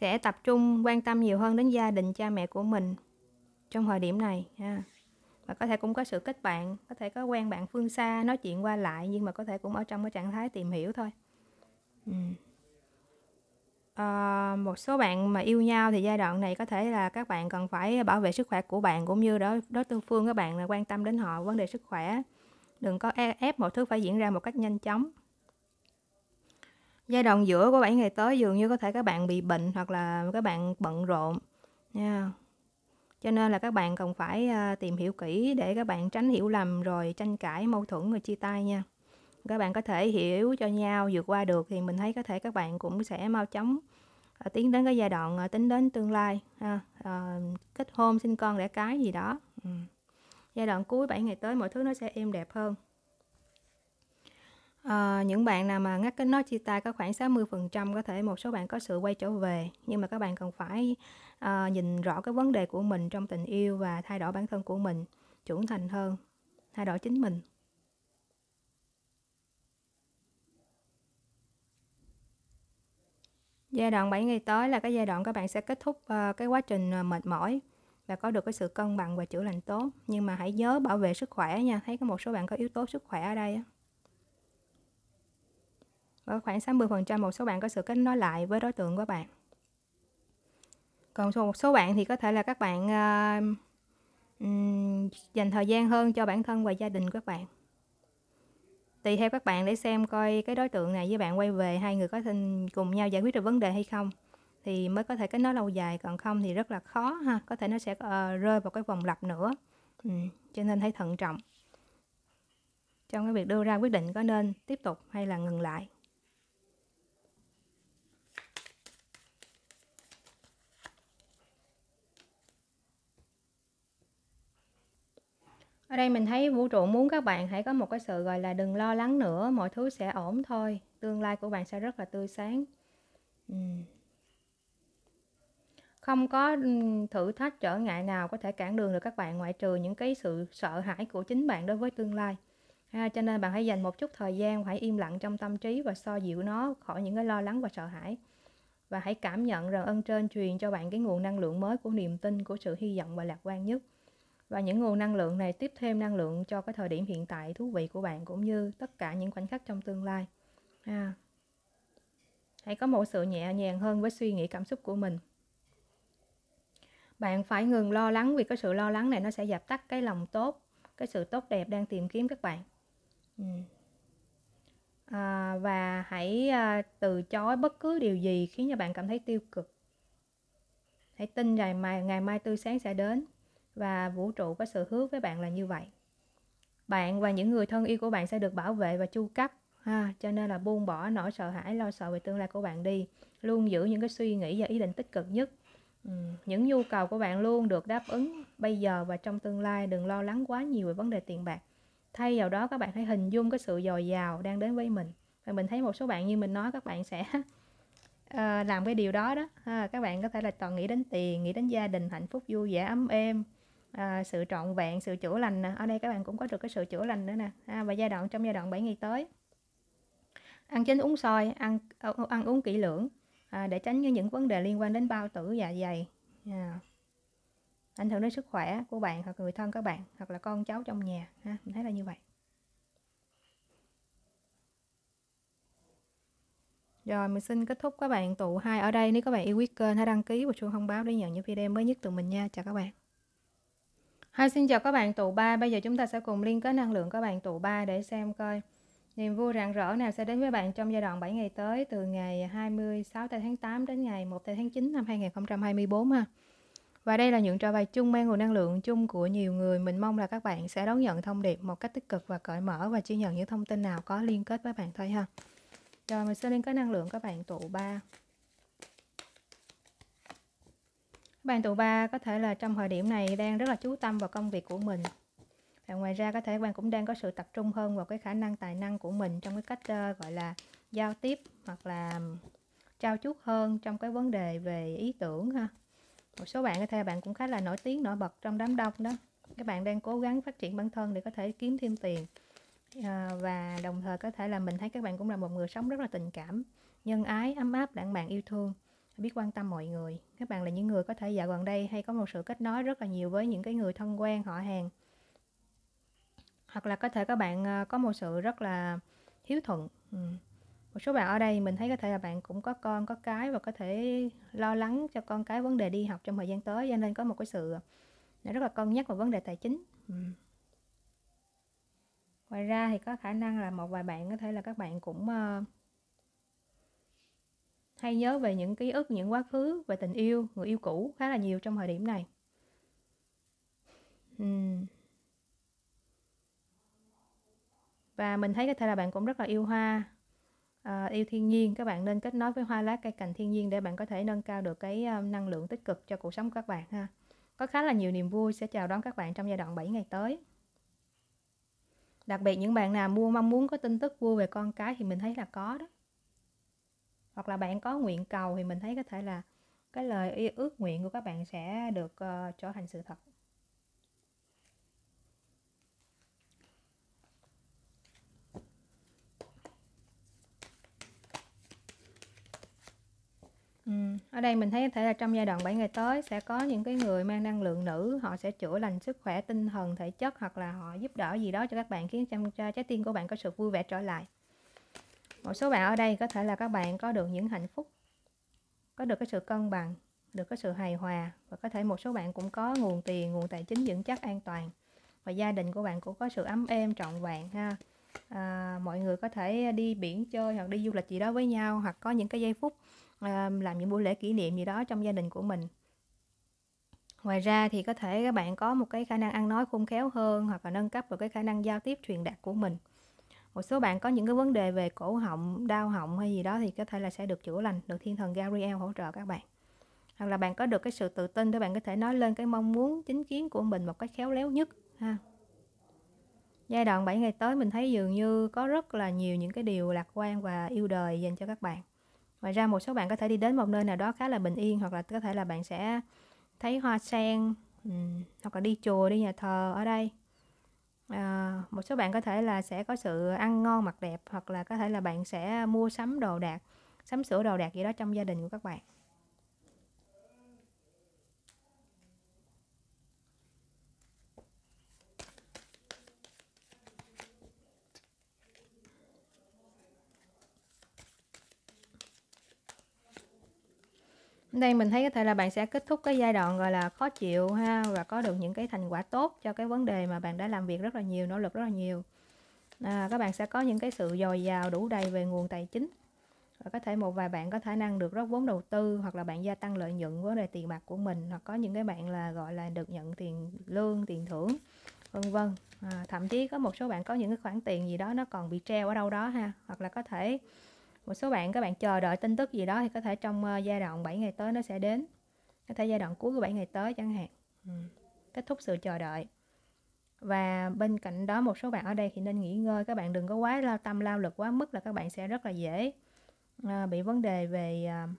sẽ tập trung quan tâm nhiều hơn đến gia đình cha mẹ của mình trong thời điểm này ha và có thể cũng có sự kết bạn có thể có quen bạn phương xa nói chuyện qua lại nhưng mà có thể cũng ở trong cái trạng thái tìm hiểu thôi ừ. Ờ, một số bạn mà yêu nhau thì giai đoạn này có thể là các bạn cần phải bảo vệ sức khỏe của bạn cũng như đối đối phương các bạn là quan tâm đến họ vấn đề sức khỏe. Đừng có e, ép mọi thứ phải diễn ra một cách nhanh chóng. Giai đoạn giữa của 7 ngày tới dường như có thể các bạn bị bệnh hoặc là các bạn bận rộn nha. Cho nên là các bạn cần phải ờ, tìm hiểu kỹ để các bạn tránh hiểu lầm rồi tranh cãi mâu thuẫn rồi chia tay nha các bạn có thể hiểu cho nhau vượt qua được thì mình thấy có thể các bạn cũng sẽ mau chóng à, tiến đến cái giai đoạn à, tính đến tương lai à, à, kết hôn sinh con đẻ cái gì đó ừ. giai đoạn cuối 7 ngày tới mọi thứ nó sẽ êm đẹp hơn à, những bạn nào mà ngắt kết nối chia tay có khoảng 60% có thể một số bạn có sự quay trở về nhưng mà các bạn cần phải à, nhìn rõ cái vấn đề của mình trong tình yêu và thay đổi bản thân của mình trưởng thành hơn thay đổi chính mình Giai đoạn 7 ngày tới là cái giai đoạn các bạn sẽ kết thúc ờ, cái quá trình ờ, mệt mỏi và có được cái sự cân bằng và chữa lành tốt. Nhưng mà hãy nhớ bảo vệ sức khỏe nha. Thấy có một số bạn có yếu tố sức khỏe ở đây. Và khoảng 60% một số bạn có sự kết nối lại với đối tượng của bạn. Còn một số bạn thì có thể là các bạn uh, dành thời gian hơn cho bản thân và gia đình của các bạn tùy theo các bạn để xem coi cái đối tượng này với bạn quay về hai người có thể cùng nhau giải quyết được vấn đề hay không thì mới có thể kết nối lâu dài còn không thì rất là khó ha có thể nó sẽ uh, rơi vào cái vòng lặp nữa ừ. cho nên hãy thận trọng trong cái việc đưa ra quyết định có nên tiếp tục hay là ngừng lại đây mình thấy vũ trụ muốn các bạn hãy có một cái sự gọi là đừng lo lắng nữa, mọi thứ sẽ ổn thôi, tương lai của bạn sẽ rất là tươi sáng. Không có thử thách trở ngại nào có thể cản đường được các bạn ngoại trừ những cái sự sợ hãi của chính bạn đối với tương lai. À, cho nên bạn hãy dành một chút thời gian, hãy im lặng trong tâm trí và so dịu nó khỏi những cái lo lắng và sợ hãi. Và hãy cảm nhận rằng ơn trên truyền cho bạn cái nguồn năng lượng mới của niềm tin, của sự hy vọng và lạc quan nhất và những nguồn năng lượng này tiếp thêm năng lượng cho cái thời điểm hiện tại thú vị của bạn cũng như tất cả những khoảnh khắc trong tương lai à. hãy có một sự nhẹ nhàng hơn với suy nghĩ cảm xúc của mình bạn phải ngừng lo lắng vì cái sự lo lắng này nó sẽ dập tắt cái lòng tốt cái sự tốt đẹp đang tìm kiếm các bạn ừ. à, và hãy à, từ chối bất cứ điều gì khiến cho bạn cảm thấy tiêu cực hãy tin rằng mà ngày mai tươi sáng sẽ đến và vũ trụ có sự hứa với bạn là như vậy bạn và những người thân yêu của bạn sẽ được bảo vệ và chu cấp ha cho nên là buông bỏ nỗi sợ hãi lo sợ về tương lai của bạn đi luôn giữ những cái suy nghĩ và ý định tích cực nhất ừ. những nhu cầu của bạn luôn được đáp ứng bây giờ và trong tương lai đừng lo lắng quá nhiều về vấn đề tiền bạc thay vào đó các bạn hãy hình dung cái sự dồi dào đang đến với mình và mình thấy một số bạn như mình nói các bạn sẽ uh, (laughs) làm cái điều đó đó ha, các bạn có thể là toàn nghĩ đến tiền nghĩ đến gia đình hạnh phúc vui vẻ ấm êm à, sự trọn vẹn sự chữa lành nè ở đây các bạn cũng có được cái sự chữa lành nữa nè à, và giai đoạn trong giai đoạn 7 ngày tới ăn chín uống sôi ăn ờ, ăn uống kỹ lưỡng à, để tránh những vấn đề liên quan đến bao tử dạ dày à. ảnh hưởng đến sức khỏe của bạn hoặc người thân các bạn hoặc là con cháu trong nhà ha. À, mình thấy là như vậy Rồi mình xin kết thúc các bạn tụ hai ở đây. Nếu các bạn yêu quý kênh hãy đăng ký và chuông thông báo để nhận những video mới nhất từ mình nha. Chào các bạn. Hi, xin chào các bạn tụ ba Bây giờ chúng ta sẽ cùng liên kết năng lượng các bạn tụ ba để xem coi niềm vui rạng rỡ nào sẽ đến với bạn trong giai đoạn 7 ngày tới từ ngày 26 tháng 8 đến ngày 1 tháng 9 năm 2024 ha. Và đây là những trò bài chung mang nguồn năng lượng chung của nhiều người. Mình mong là các bạn sẽ đón nhận thông điệp một cách tích cực và cởi mở và chỉ nhận những thông tin nào có liên kết với bạn thôi ha. Rồi mình sẽ liên kết năng lượng các bạn tụ 3. bạn tụ ba có thể là trong thời điểm này đang rất là chú tâm vào công việc của mình và ngoài ra có thể bạn cũng đang có sự tập trung hơn vào cái khả năng tài năng của mình trong cái cách uh, gọi là giao tiếp hoặc là trao chuốt hơn trong cái vấn đề về ý tưởng ha một số bạn có thể bạn cũng khá là nổi tiếng nổi bật trong đám đông đó các bạn đang cố gắng phát triển bản thân để có thể kiếm thêm tiền à, và đồng thời có thể là mình thấy các bạn cũng là một người sống rất là tình cảm nhân ái ấm áp lãng mạn yêu thương biết quan tâm mọi người các bạn là những người có thể dạo gần đây hay có một sự kết nối rất là nhiều với những cái người thân quen họ hàng hoặc là có thể các bạn ờ, có một sự rất là hiếu thuận ừ. một số bạn ở đây mình thấy có thể là bạn cũng có con có cái và có thể lo lắng cho con cái vấn đề đi học trong thời gian tới cho nên có một cái sự rất là cân nhắc về vấn đề tài chính ừ. ngoài ra thì có khả năng là một vài bạn có thể là các bạn cũng uh, hay nhớ về những ký ức, những quá khứ, về tình yêu, người yêu cũ khá là nhiều trong thời điểm này. Và mình thấy có thể là bạn cũng rất là yêu hoa, à, yêu thiên nhiên. Các bạn nên kết nối với hoa lá cây cành thiên nhiên để bạn có thể nâng cao được cái ờ, năng lượng tích cực cho cuộc sống của các bạn ha. Có khá là nhiều niềm vui sẽ chào đón các bạn trong giai đoạn 7 ngày tới. Đặc biệt những bạn nào mua mong muốn có tin tức vui về con cái thì mình thấy là có đó hoặc là bạn có nguyện cầu thì mình thấy có thể là cái lời ước nguyện của các bạn sẽ được uh, trở thành sự thật Ở đây mình thấy có thể là trong giai đoạn 7 ngày tới sẽ có những cái người mang năng lượng nữ họ sẽ chữa lành sức khỏe tinh thần thể chất hoặc là họ giúp đỡ gì đó cho các bạn khiến cho trái tim của bạn có sự vui vẻ trở lại một số bạn ở đây có thể là các bạn có được những hạnh phúc có được cái sự cân bằng được cái sự hài hòa và có thể một số bạn cũng có nguồn tiền nguồn tài chính vững chắc an toàn và gia đình của bạn cũng có sự ấm êm trọn vẹn ha à, mọi người có thể đi biển chơi hoặc đi du lịch gì đó với nhau hoặc có những cái giây phút à, làm những buổi lễ kỷ niệm gì đó trong gia đình của mình ngoài ra thì có thể các bạn có một cái khả năng ăn nói khôn khéo hơn hoặc là nâng cấp được cái khả năng giao tiếp truyền đạt của mình một số bạn có những cái vấn đề về cổ họng đau họng hay gì đó thì có thể là sẽ được chữa lành được thiên thần Gabriel hỗ trợ các bạn hoặc là bạn có được cái sự tự tin để bạn có thể nói lên cái mong muốn chính kiến của mình một cách khéo léo nhất ha giai đoạn 7 ngày tới mình thấy dường như có rất là nhiều những cái điều lạc quan và yêu đời dành cho các bạn ngoài ra một số bạn có thể đi đến một nơi nào đó khá là bình yên hoặc là có thể là bạn sẽ thấy hoa sen hoặc là đi chùa đi nhà thờ ở đây à, một số bạn có thể là sẽ có sự ăn ngon mặc đẹp hoặc là có thể là bạn sẽ mua sắm đồ đạc sắm sửa đồ đạc gì đó trong gia đình của các bạn đây mình thấy có thể là bạn sẽ kết thúc cái giai đoạn gọi là khó chịu ha và có được những cái thành quả tốt cho cái vấn đề mà bạn đã làm việc rất là nhiều nỗ lực rất là nhiều à, các bạn sẽ có những cái sự dồi dào đủ đầy về nguồn tài chính và có thể một vài bạn có khả năng được rót vốn đầu tư hoặc là bạn gia tăng lợi nhuận vấn đề tiền bạc của mình hoặc có những cái bạn là gọi là được nhận tiền lương tiền thưởng vân vân à, thậm chí có một số bạn có những cái khoản tiền gì đó nó còn bị treo ở đâu đó ha hoặc là có thể một số bạn các bạn chờ đợi tin tức gì đó thì có thể trong uh, giai đoạn 7 ngày tới nó sẽ đến có thể giai đoạn cuối của 7 ngày tới chẳng hạn ừ. kết thúc sự chờ đợi và bên cạnh đó một số bạn ở đây thì nên nghỉ ngơi các bạn đừng có quá lao tâm lao lực quá mức là các bạn sẽ rất là dễ uh, bị vấn đề về uh,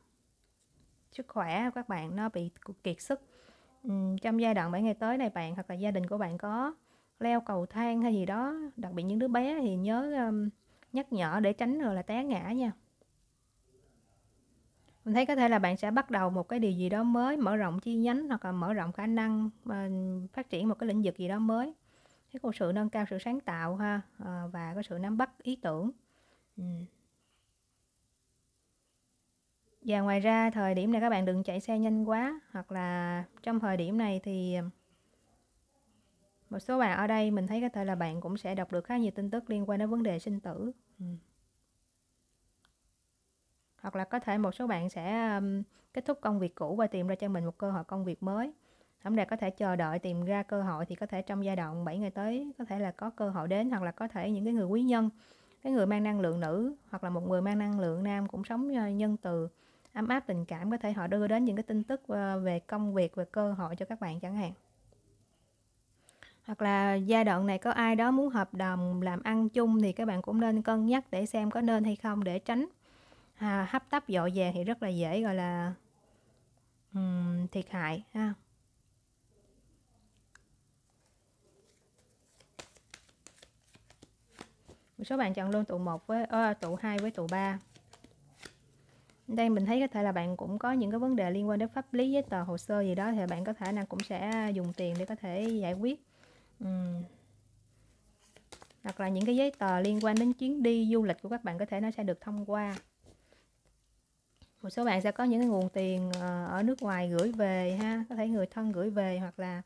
sức khỏe của các bạn nó bị kiệt sức um, trong giai đoạn 7 ngày tới này bạn hoặc là gia đình của bạn có leo cầu thang hay gì đó đặc biệt những đứa bé thì nhớ um, nhắc nhở để tránh rồi là té ngã nha mình thấy có thể là bạn sẽ bắt đầu một cái điều gì đó mới mở rộng chi nhánh hoặc là mở rộng khả năng ờ, phát triển một cái lĩnh vực gì đó mới cái có sự nâng cao sự sáng tạo ha ờ, và có sự nắm bắt ý tưởng ừ. và ngoài ra thời điểm này các bạn đừng chạy xe nhanh quá hoặc là trong thời điểm này thì ờ, một số bạn ở đây mình thấy có thể là bạn cũng sẽ đọc được khá nhiều tin tức liên quan đến vấn đề sinh tử ừ. hoặc là có thể một số bạn sẽ um, kết thúc công việc cũ và tìm ra cho mình một cơ hội công việc mới không đạt có thể chờ đợi tìm ra cơ hội thì có thể trong giai đoạn 7 ngày tới có thể là có cơ hội đến hoặc là có thể những cái người quý nhân cái người mang năng lượng nữ hoặc là một người mang năng lượng nam cũng sống ờ, nhân từ ấm áp tình cảm có thể họ đưa đến những cái tin tức ờ, về công việc về cơ hội cho các bạn chẳng hạn hoặc là giai đoạn này có ai đó muốn hợp đồng làm ăn chung thì các bạn cũng nên cân nhắc để xem có nên hay không để tránh à, hấp tấp dội vàng thì rất là dễ gọi là um, thiệt hại ha một số bạn chọn luôn tụ 1 với à, tụ 2 với tụ 3 đây mình thấy có thể là bạn cũng có những cái vấn đề liên quan đến pháp lý với tờ hồ sơ gì đó thì bạn có thể năng cũng sẽ dùng tiền để có thể giải quyết uhm. hoặc là những cái giấy tờ liên quan đến chuyến đi du lịch của các bạn có thể nó sẽ được thông qua một số bạn sẽ có những cái nguồn tiền ờ, ở nước ngoài gửi về ha có thể người thân gửi về hoặc là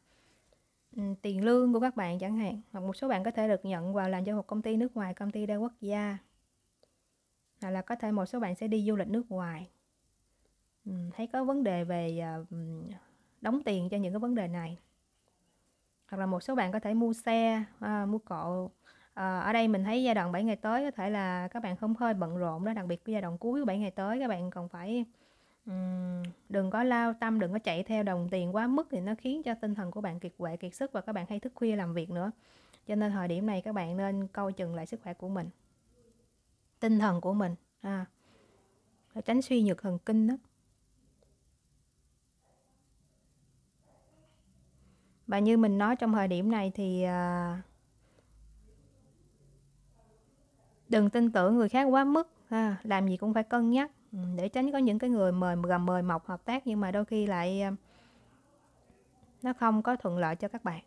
ừ, tiền lương của các bạn chẳng hạn hoặc một số bạn có thể được nhận vào làm cho một công ty nước ngoài công ty đa quốc gia hoặc là có thể một số bạn sẽ đi du lịch nước ngoài ừ, thấy có vấn đề về ờ, đóng tiền cho những cái vấn đề này hoặc là một số bạn có thể mua xe à, mua cộ à, ở đây mình thấy giai đoạn 7 ngày tới có thể là các bạn không hơi bận rộn đó đặc biệt cái giai đoạn cuối của 7 ngày tới các bạn còn phải um, đừng có lao tâm đừng có chạy theo đồng tiền quá mức thì nó khiến cho tinh thần của bạn kiệt quệ kiệt sức và các bạn hay thức khuya làm việc nữa cho nên thời điểm này các bạn nên coi chừng lại sức khỏe của mình tinh thần của mình à, tránh suy nhược thần kinh đó và như mình nói trong thời điểm này thì à, đừng tin tưởng người khác quá mức ha. làm gì cũng phải cân nhắc ừ, để tránh có những cái người mời gầm mời mọc hợp tác nhưng mà đôi khi lại à, nó không có thuận lợi cho các bạn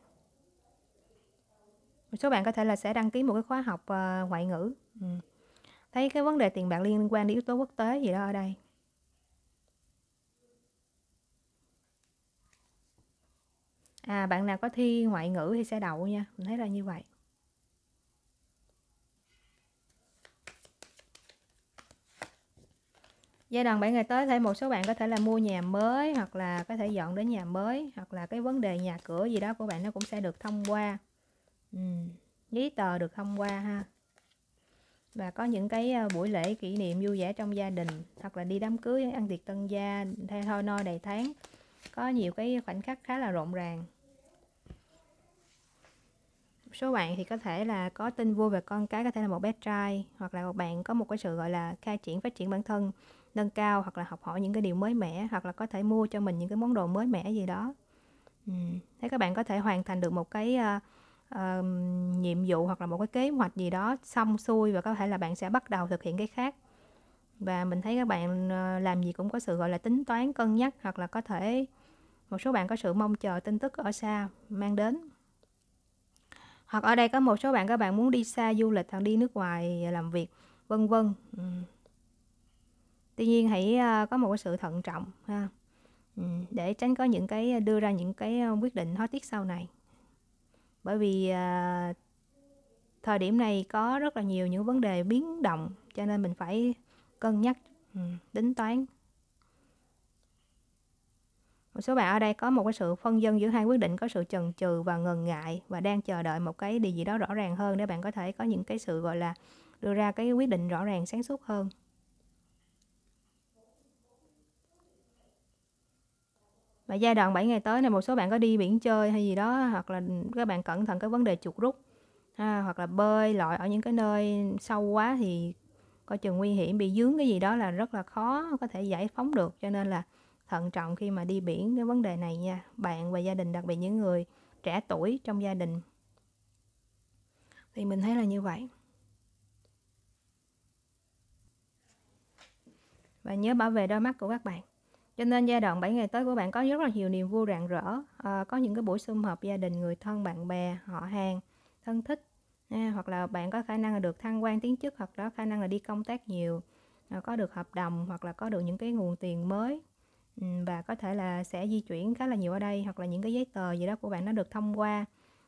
một số bạn có thể là sẽ đăng ký một cái khóa học à, ngoại ngữ ừ. thấy cái vấn đề tiền bạc liên quan đến yếu tố quốc tế gì đó ở đây à bạn nào có thi ngoại ngữ thì sẽ đậu nha mình thấy là như vậy giai đoạn 7 ngày tới thì một số bạn có thể là mua nhà mới hoặc là có thể dọn đến nhà mới hoặc là cái vấn đề nhà cửa gì đó của bạn nó cũng sẽ được thông qua ừ, giấy tờ được thông qua ha và có những cái ờ, buổi lễ kỷ niệm vui vẻ trong gia đình hoặc là đi đám cưới ăn tiệc tân gia thay thôi no đầy tháng có nhiều cái khoảnh khắc khá là rộn ràng số bạn thì có thể là có tin vui về con cái có thể là một bé trai hoặc là một bạn có một cái sự gọi là khai triển phát triển bản thân nâng cao hoặc là học hỏi những cái điều mới mẻ hoặc là có thể mua cho mình những cái món đồ mới mẻ gì đó ừ. thế các bạn có thể hoàn thành được một cái uh, uh, nhiệm vụ hoặc là một cái kế hoạch gì đó xong xuôi và có thể là bạn sẽ bắt đầu thực hiện cái khác và mình thấy các bạn ờ, làm gì cũng có sự gọi là tính toán cân nhắc hoặc là có thể một số bạn có sự mong chờ tin tức ở xa mang đến hoặc ở đây có một số bạn các bạn muốn đi xa du lịch hoặc đi nước ngoài làm việc vân vân ừ. tuy nhiên hãy ờ, có một sự thận trọng ha ừ. để tránh có những cái đưa ra những cái ờ, quyết định hối tiếc sau này bởi vì à, thời điểm này có rất là nhiều những vấn đề biến động cho nên mình phải cân nhắc ừ, tính toán một số bạn ở đây có một cái sự phân dân giữa hai quyết định có sự chần chừ và ngần ngại và đang chờ đợi một cái điều gì đó rõ ràng hơn để bạn có thể có những cái sự gọi là đưa ra cái quyết định rõ ràng sáng suốt hơn và giai đoạn 7 ngày tới này một số bạn có đi biển chơi hay gì đó hoặc là các bạn cẩn thận cái vấn đề chuột rút ha, hoặc là bơi lội ở những cái nơi sâu quá thì coi chừng nguy hiểm bị dướng cái gì đó là rất là khó có thể giải phóng được cho nên là thận trọng khi mà đi biển cái vấn đề này nha bạn và gia đình đặc biệt những người trẻ tuổi trong gia đình thì mình thấy là như vậy và nhớ bảo vệ đôi mắt của các bạn cho nên giai đoạn 7 ngày tới của bạn có rất là nhiều niềm vui rạng rỡ à, có những cái buổi sum họp gia đình người thân bạn bè họ hàng thân thích à, hoặc là bạn có khả năng là được thăng quan tiến chức hoặc là khả năng là đi công tác nhiều à, có được hợp đồng hoặc là có được những cái nguồn tiền mới Ừ, và có thể là sẽ di chuyển khá là nhiều ở đây hoặc là những cái giấy tờ gì đó của bạn nó được thông qua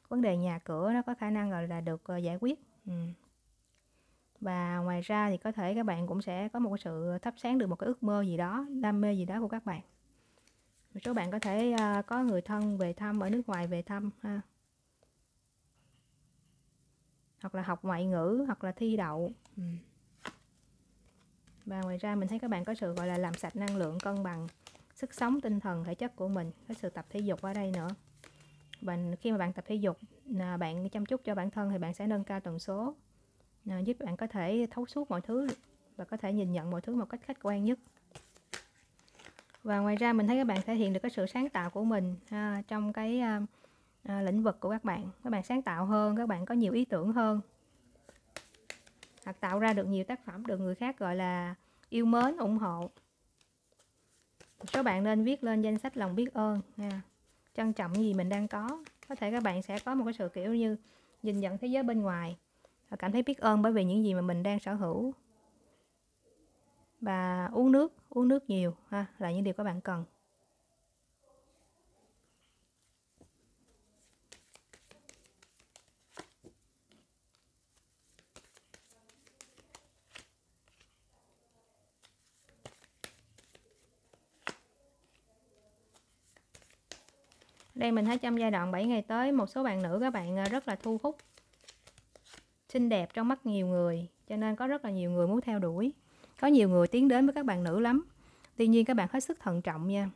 vấn đề nhà cửa nó có khả năng gọi là được ờ, giải quyết ừ. và ngoài ra thì có thể các bạn cũng sẽ có một sự thắp sáng được một cái ước mơ gì đó đam mê gì đó của các bạn một số bạn có thể ờ, có người thân về thăm ở nước ngoài về thăm ha hoặc là học ngoại ngữ hoặc là thi đậu ừ. và ngoài ra mình thấy các bạn có sự gọi là làm sạch năng lượng cân bằng sức sống tinh thần thể chất của mình cái sự tập thể dục ở đây nữa và khi mà bạn tập thể dục à, bạn chăm chút cho bản thân thì bạn sẽ nâng cao tần số à, giúp bạn có thể thấu suốt mọi thứ và có thể nhìn nhận mọi thứ một cách khách quan nhất và ngoài ra mình thấy các bạn thể hiện được cái sự sáng tạo của mình à, trong cái à, à, lĩnh vực của các bạn các bạn sáng tạo hơn các bạn có nhiều ý tưởng hơn hoặc tạo ra được nhiều tác phẩm được người khác gọi là yêu mến ủng hộ một số bạn nên viết lên danh sách lòng biết ơn nha trân trọng gì mình đang có có thể các bạn sẽ có một cái sự kiểu như nhìn nhận thế giới bên ngoài và cảm thấy biết ơn bởi vì những gì mà mình đang sở hữu và uống nước uống nước nhiều ha là những điều các bạn cần đây mình thấy trong giai đoạn 7 ngày tới một số bạn nữ các bạn à, rất là thu hút xinh đẹp trong mắt nhiều người cho nên có rất là nhiều người muốn theo đuổi có nhiều người tiến đến với các bạn nữ lắm tuy nhiên các bạn hết sức thận trọng nha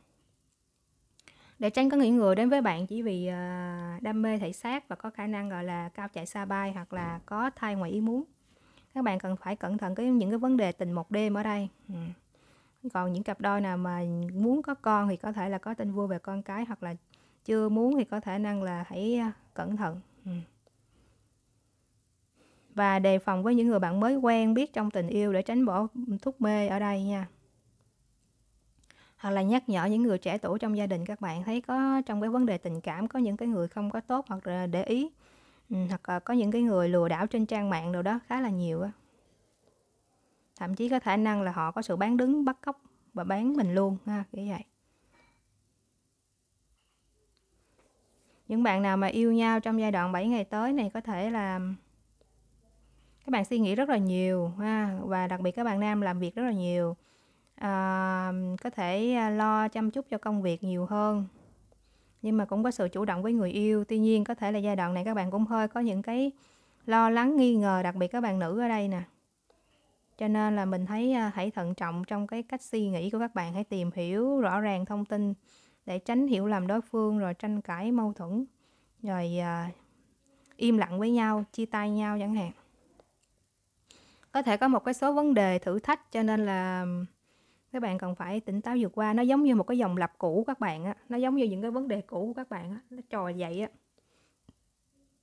để tránh có những người đến với bạn chỉ vì à, đam mê thể xác và có khả năng gọi là cao chạy xa bay hoặc là có thai ngoài ý muốn các bạn cần phải cẩn thận cái những cái vấn đề tình một đêm ở đây ừ. còn những cặp đôi nào mà muốn có con thì có thể là có tin vui về con cái hoặc là chưa muốn thì có thể năng là hãy à, cẩn thận ừ. và đề phòng với những người bạn mới quen biết trong tình yêu để tránh bỏ thuốc mê ở đây nha hoặc là nhắc nhở những người trẻ tuổi trong gia đình các bạn thấy có trong cái vấn đề tình cảm có những cái người không có tốt hoặc là để ý ừ, hoặc là có những cái người lừa đảo trên trang mạng đâu đó khá là nhiều á thậm chí có khả năng là họ có sự bán đứng bắt cóc và bán mình luôn ha kiểu vậy những bạn nào mà yêu nhau trong giai đoạn 7 ngày tới này có thể là các bạn suy nghĩ rất là nhiều ha và đặc biệt các bạn nam làm việc rất là nhiều à, có thể à, lo chăm chút cho công việc nhiều hơn nhưng mà cũng có sự chủ động với người yêu tuy nhiên có thể là giai đoạn này các bạn cũng hơi có những cái lo lắng nghi ngờ đặc biệt các bạn nữ ở đây nè cho nên là mình thấy à, hãy thận trọng trong cái cách suy nghĩ của các bạn hãy tìm hiểu rõ ràng thông tin để tránh hiểu lầm đối phương rồi tranh cãi mâu thuẫn rồi à, im lặng với nhau chia tay nhau chẳng hạn có thể có một cái số vấn đề thử thách cho nên là các bạn cần phải tỉnh táo vượt qua nó giống như một cái dòng lặp cũ của các bạn á nó giống như những cái vấn đề cũ của các bạn á nó trò dậy á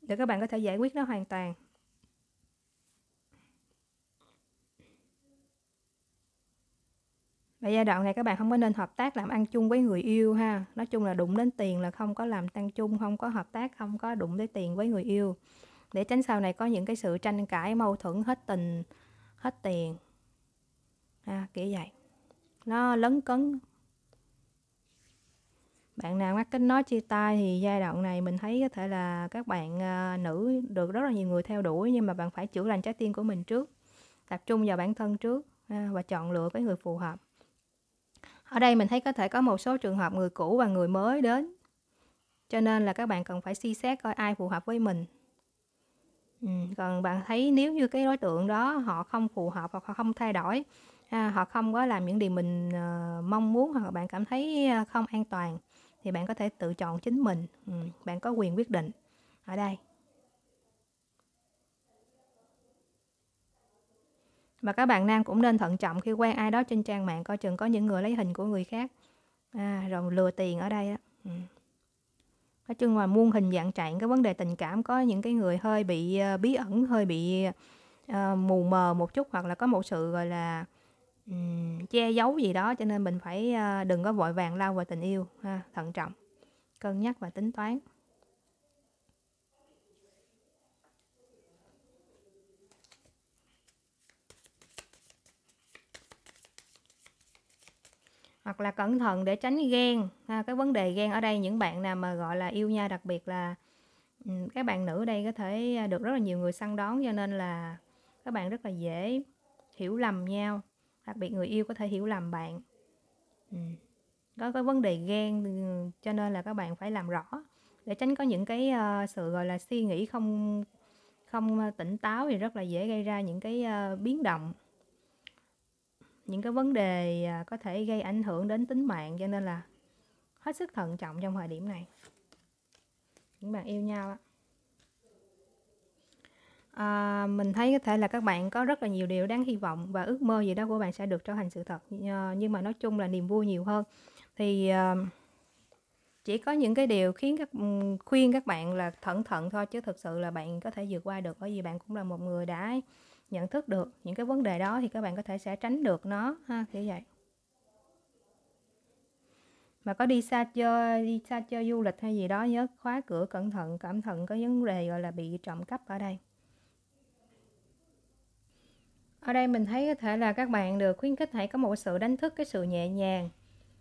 để các bạn có thể giải quyết nó hoàn toàn và giai đoạn này các bạn không có nên hợp tác làm ăn chung với người yêu ha nói chung là đụng đến tiền là không có làm tăng chung không có hợp tác không có đụng tới tiền với người yêu để tránh sau này có những cái sự tranh cãi mâu thuẫn hết tình hết tiền ha à, kiểu vậy nó lấn cấn bạn nào mắc kết nói chia tay thì giai đoạn này mình thấy có thể là các bạn à, nữ được rất là nhiều người theo đuổi nhưng mà bạn phải chữa lành trái tim của mình trước tập trung vào bản thân trước ha, à, và chọn lựa cái người phù hợp ở đây mình thấy có thể có một số trường hợp người cũ và người mới đến. Cho nên là các bạn cần phải suy xét coi ai phù hợp với mình. Ừ, còn bạn thấy nếu như cái đối tượng đó họ không phù hợp hoặc họ không thay đổi, à, họ không có làm những điều mình uh, mong muốn hoặc bạn cảm thấy à, không an toàn thì bạn có thể tự chọn chính mình. Ừ, bạn có quyền quyết định ở đây. và các bạn nam cũng nên thận trọng khi quen ai đó trên trang mạng coi chừng có những người lấy hình của người khác à, rồi lừa tiền ở đây đó ừ. nói chung là muôn hình dạng trạng cái vấn đề tình cảm có những cái người hơi bị uh, bí ẩn hơi bị uh, mù mờ một chút hoặc là có một sự gọi là um, che giấu gì đó cho nên mình phải uh, đừng có vội vàng lao vào tình yêu ha, thận trọng cân nhắc và tính toán hoặc là cẩn thận để tránh ghen ha, à, cái vấn đề ghen ở đây những bạn nào mà gọi là yêu nhau đặc biệt là ừ, các bạn nữ đây có thể à, được rất là nhiều người săn đón cho nên là các bạn rất là dễ hiểu lầm nhau đặc biệt người yêu có thể hiểu lầm bạn ừ. có cái vấn đề ghen ừ, cho nên là các bạn phải làm rõ để tránh có những cái ờ, sự gọi là suy nghĩ không không ờ, tỉnh táo thì rất là dễ gây ra những cái ờ, biến động những cái vấn đề à, có thể gây ảnh hưởng đến tính mạng cho nên là hết sức thận trọng trong thời điểm này những bạn yêu nhau à, mình thấy có thể là các bạn có rất là nhiều điều đáng hy vọng và ước mơ gì đó của bạn sẽ được trở thành sự thật ờ, nhưng mà nói chung là niềm vui nhiều hơn thì ờ, chỉ có những cái điều khiến các ừ, khuyên các bạn là thận thận thôi chứ thực sự là bạn có thể vượt qua được bởi vì bạn cũng là một người đã nhận thức được những cái vấn đề đó thì các bạn có thể sẽ tránh được nó ha kiểu vậy mà có đi xa chơi đi xa chơi du lịch hay gì đó nhớ khóa cửa cẩn thận cẩn thận có vấn đề gọi là bị trộm cắp ở đây ở đây mình thấy có thể là các bạn được khuyến khích hãy có một sự đánh thức cái sự nhẹ nhàng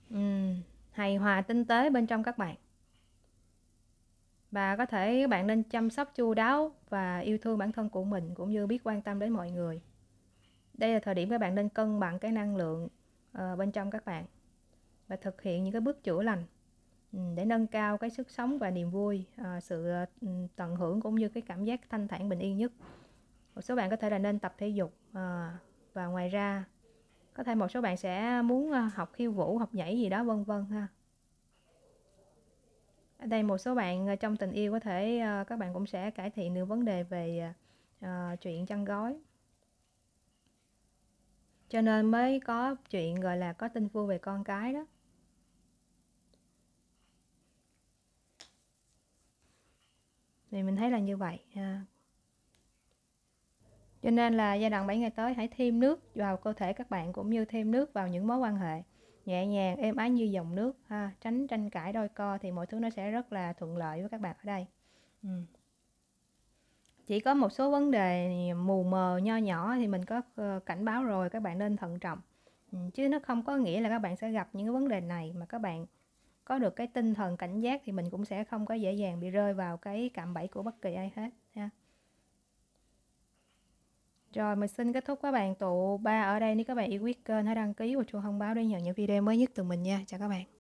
um, hài hòa tinh tế bên trong các bạn và có thể các bạn nên chăm sóc chu đáo và yêu thương bản thân của mình cũng như biết quan tâm đến mọi người đây là thời điểm các bạn nên cân bằng cái năng lượng ờ, bên trong các bạn và thực hiện những cái bước chữa lành ừ, để nâng cao cái sức sống và niềm vui ờ, sự ừ, tận hưởng cũng như cái cảm giác thanh thản bình yên nhất một số bạn có thể là nên tập thể dục ờ, và ngoài ra có thể một số bạn sẽ muốn học khiêu vũ học nhảy gì đó vân vân ha ở đây một số bạn ờ, trong tình yêu có thể ờ, các bạn cũng sẽ cải thiện được vấn đề về ờ, chuyện chăn gói cho nên mới có chuyện gọi là có tin vui về con cái đó thì mình thấy là như vậy ha cho nên là giai đoạn 7 ngày tới hãy thêm nước vào cơ thể các bạn cũng như thêm nước vào những mối quan hệ nhẹ nhàng êm ái như dòng nước ha tránh tranh cãi đôi co thì mọi thứ nó sẽ rất là thuận lợi với các bạn ở đây ừ. chỉ có một số vấn đề mù mờ nho nhỏ thì mình có ờ, cảnh báo rồi các bạn nên thận trọng ừ. chứ nó không có nghĩa là các bạn sẽ gặp những cái vấn đề này mà các bạn có được cái tinh thần cảnh giác thì mình cũng sẽ không có dễ dàng bị rơi vào cái cạm bẫy của bất kỳ ai hết rồi mình xin kết thúc các bạn tụ ba ở đây nếu các bạn yêu quý kênh hãy đăng ký và chuông thông báo để nhận những video mới nhất từ mình nha. Chào các bạn.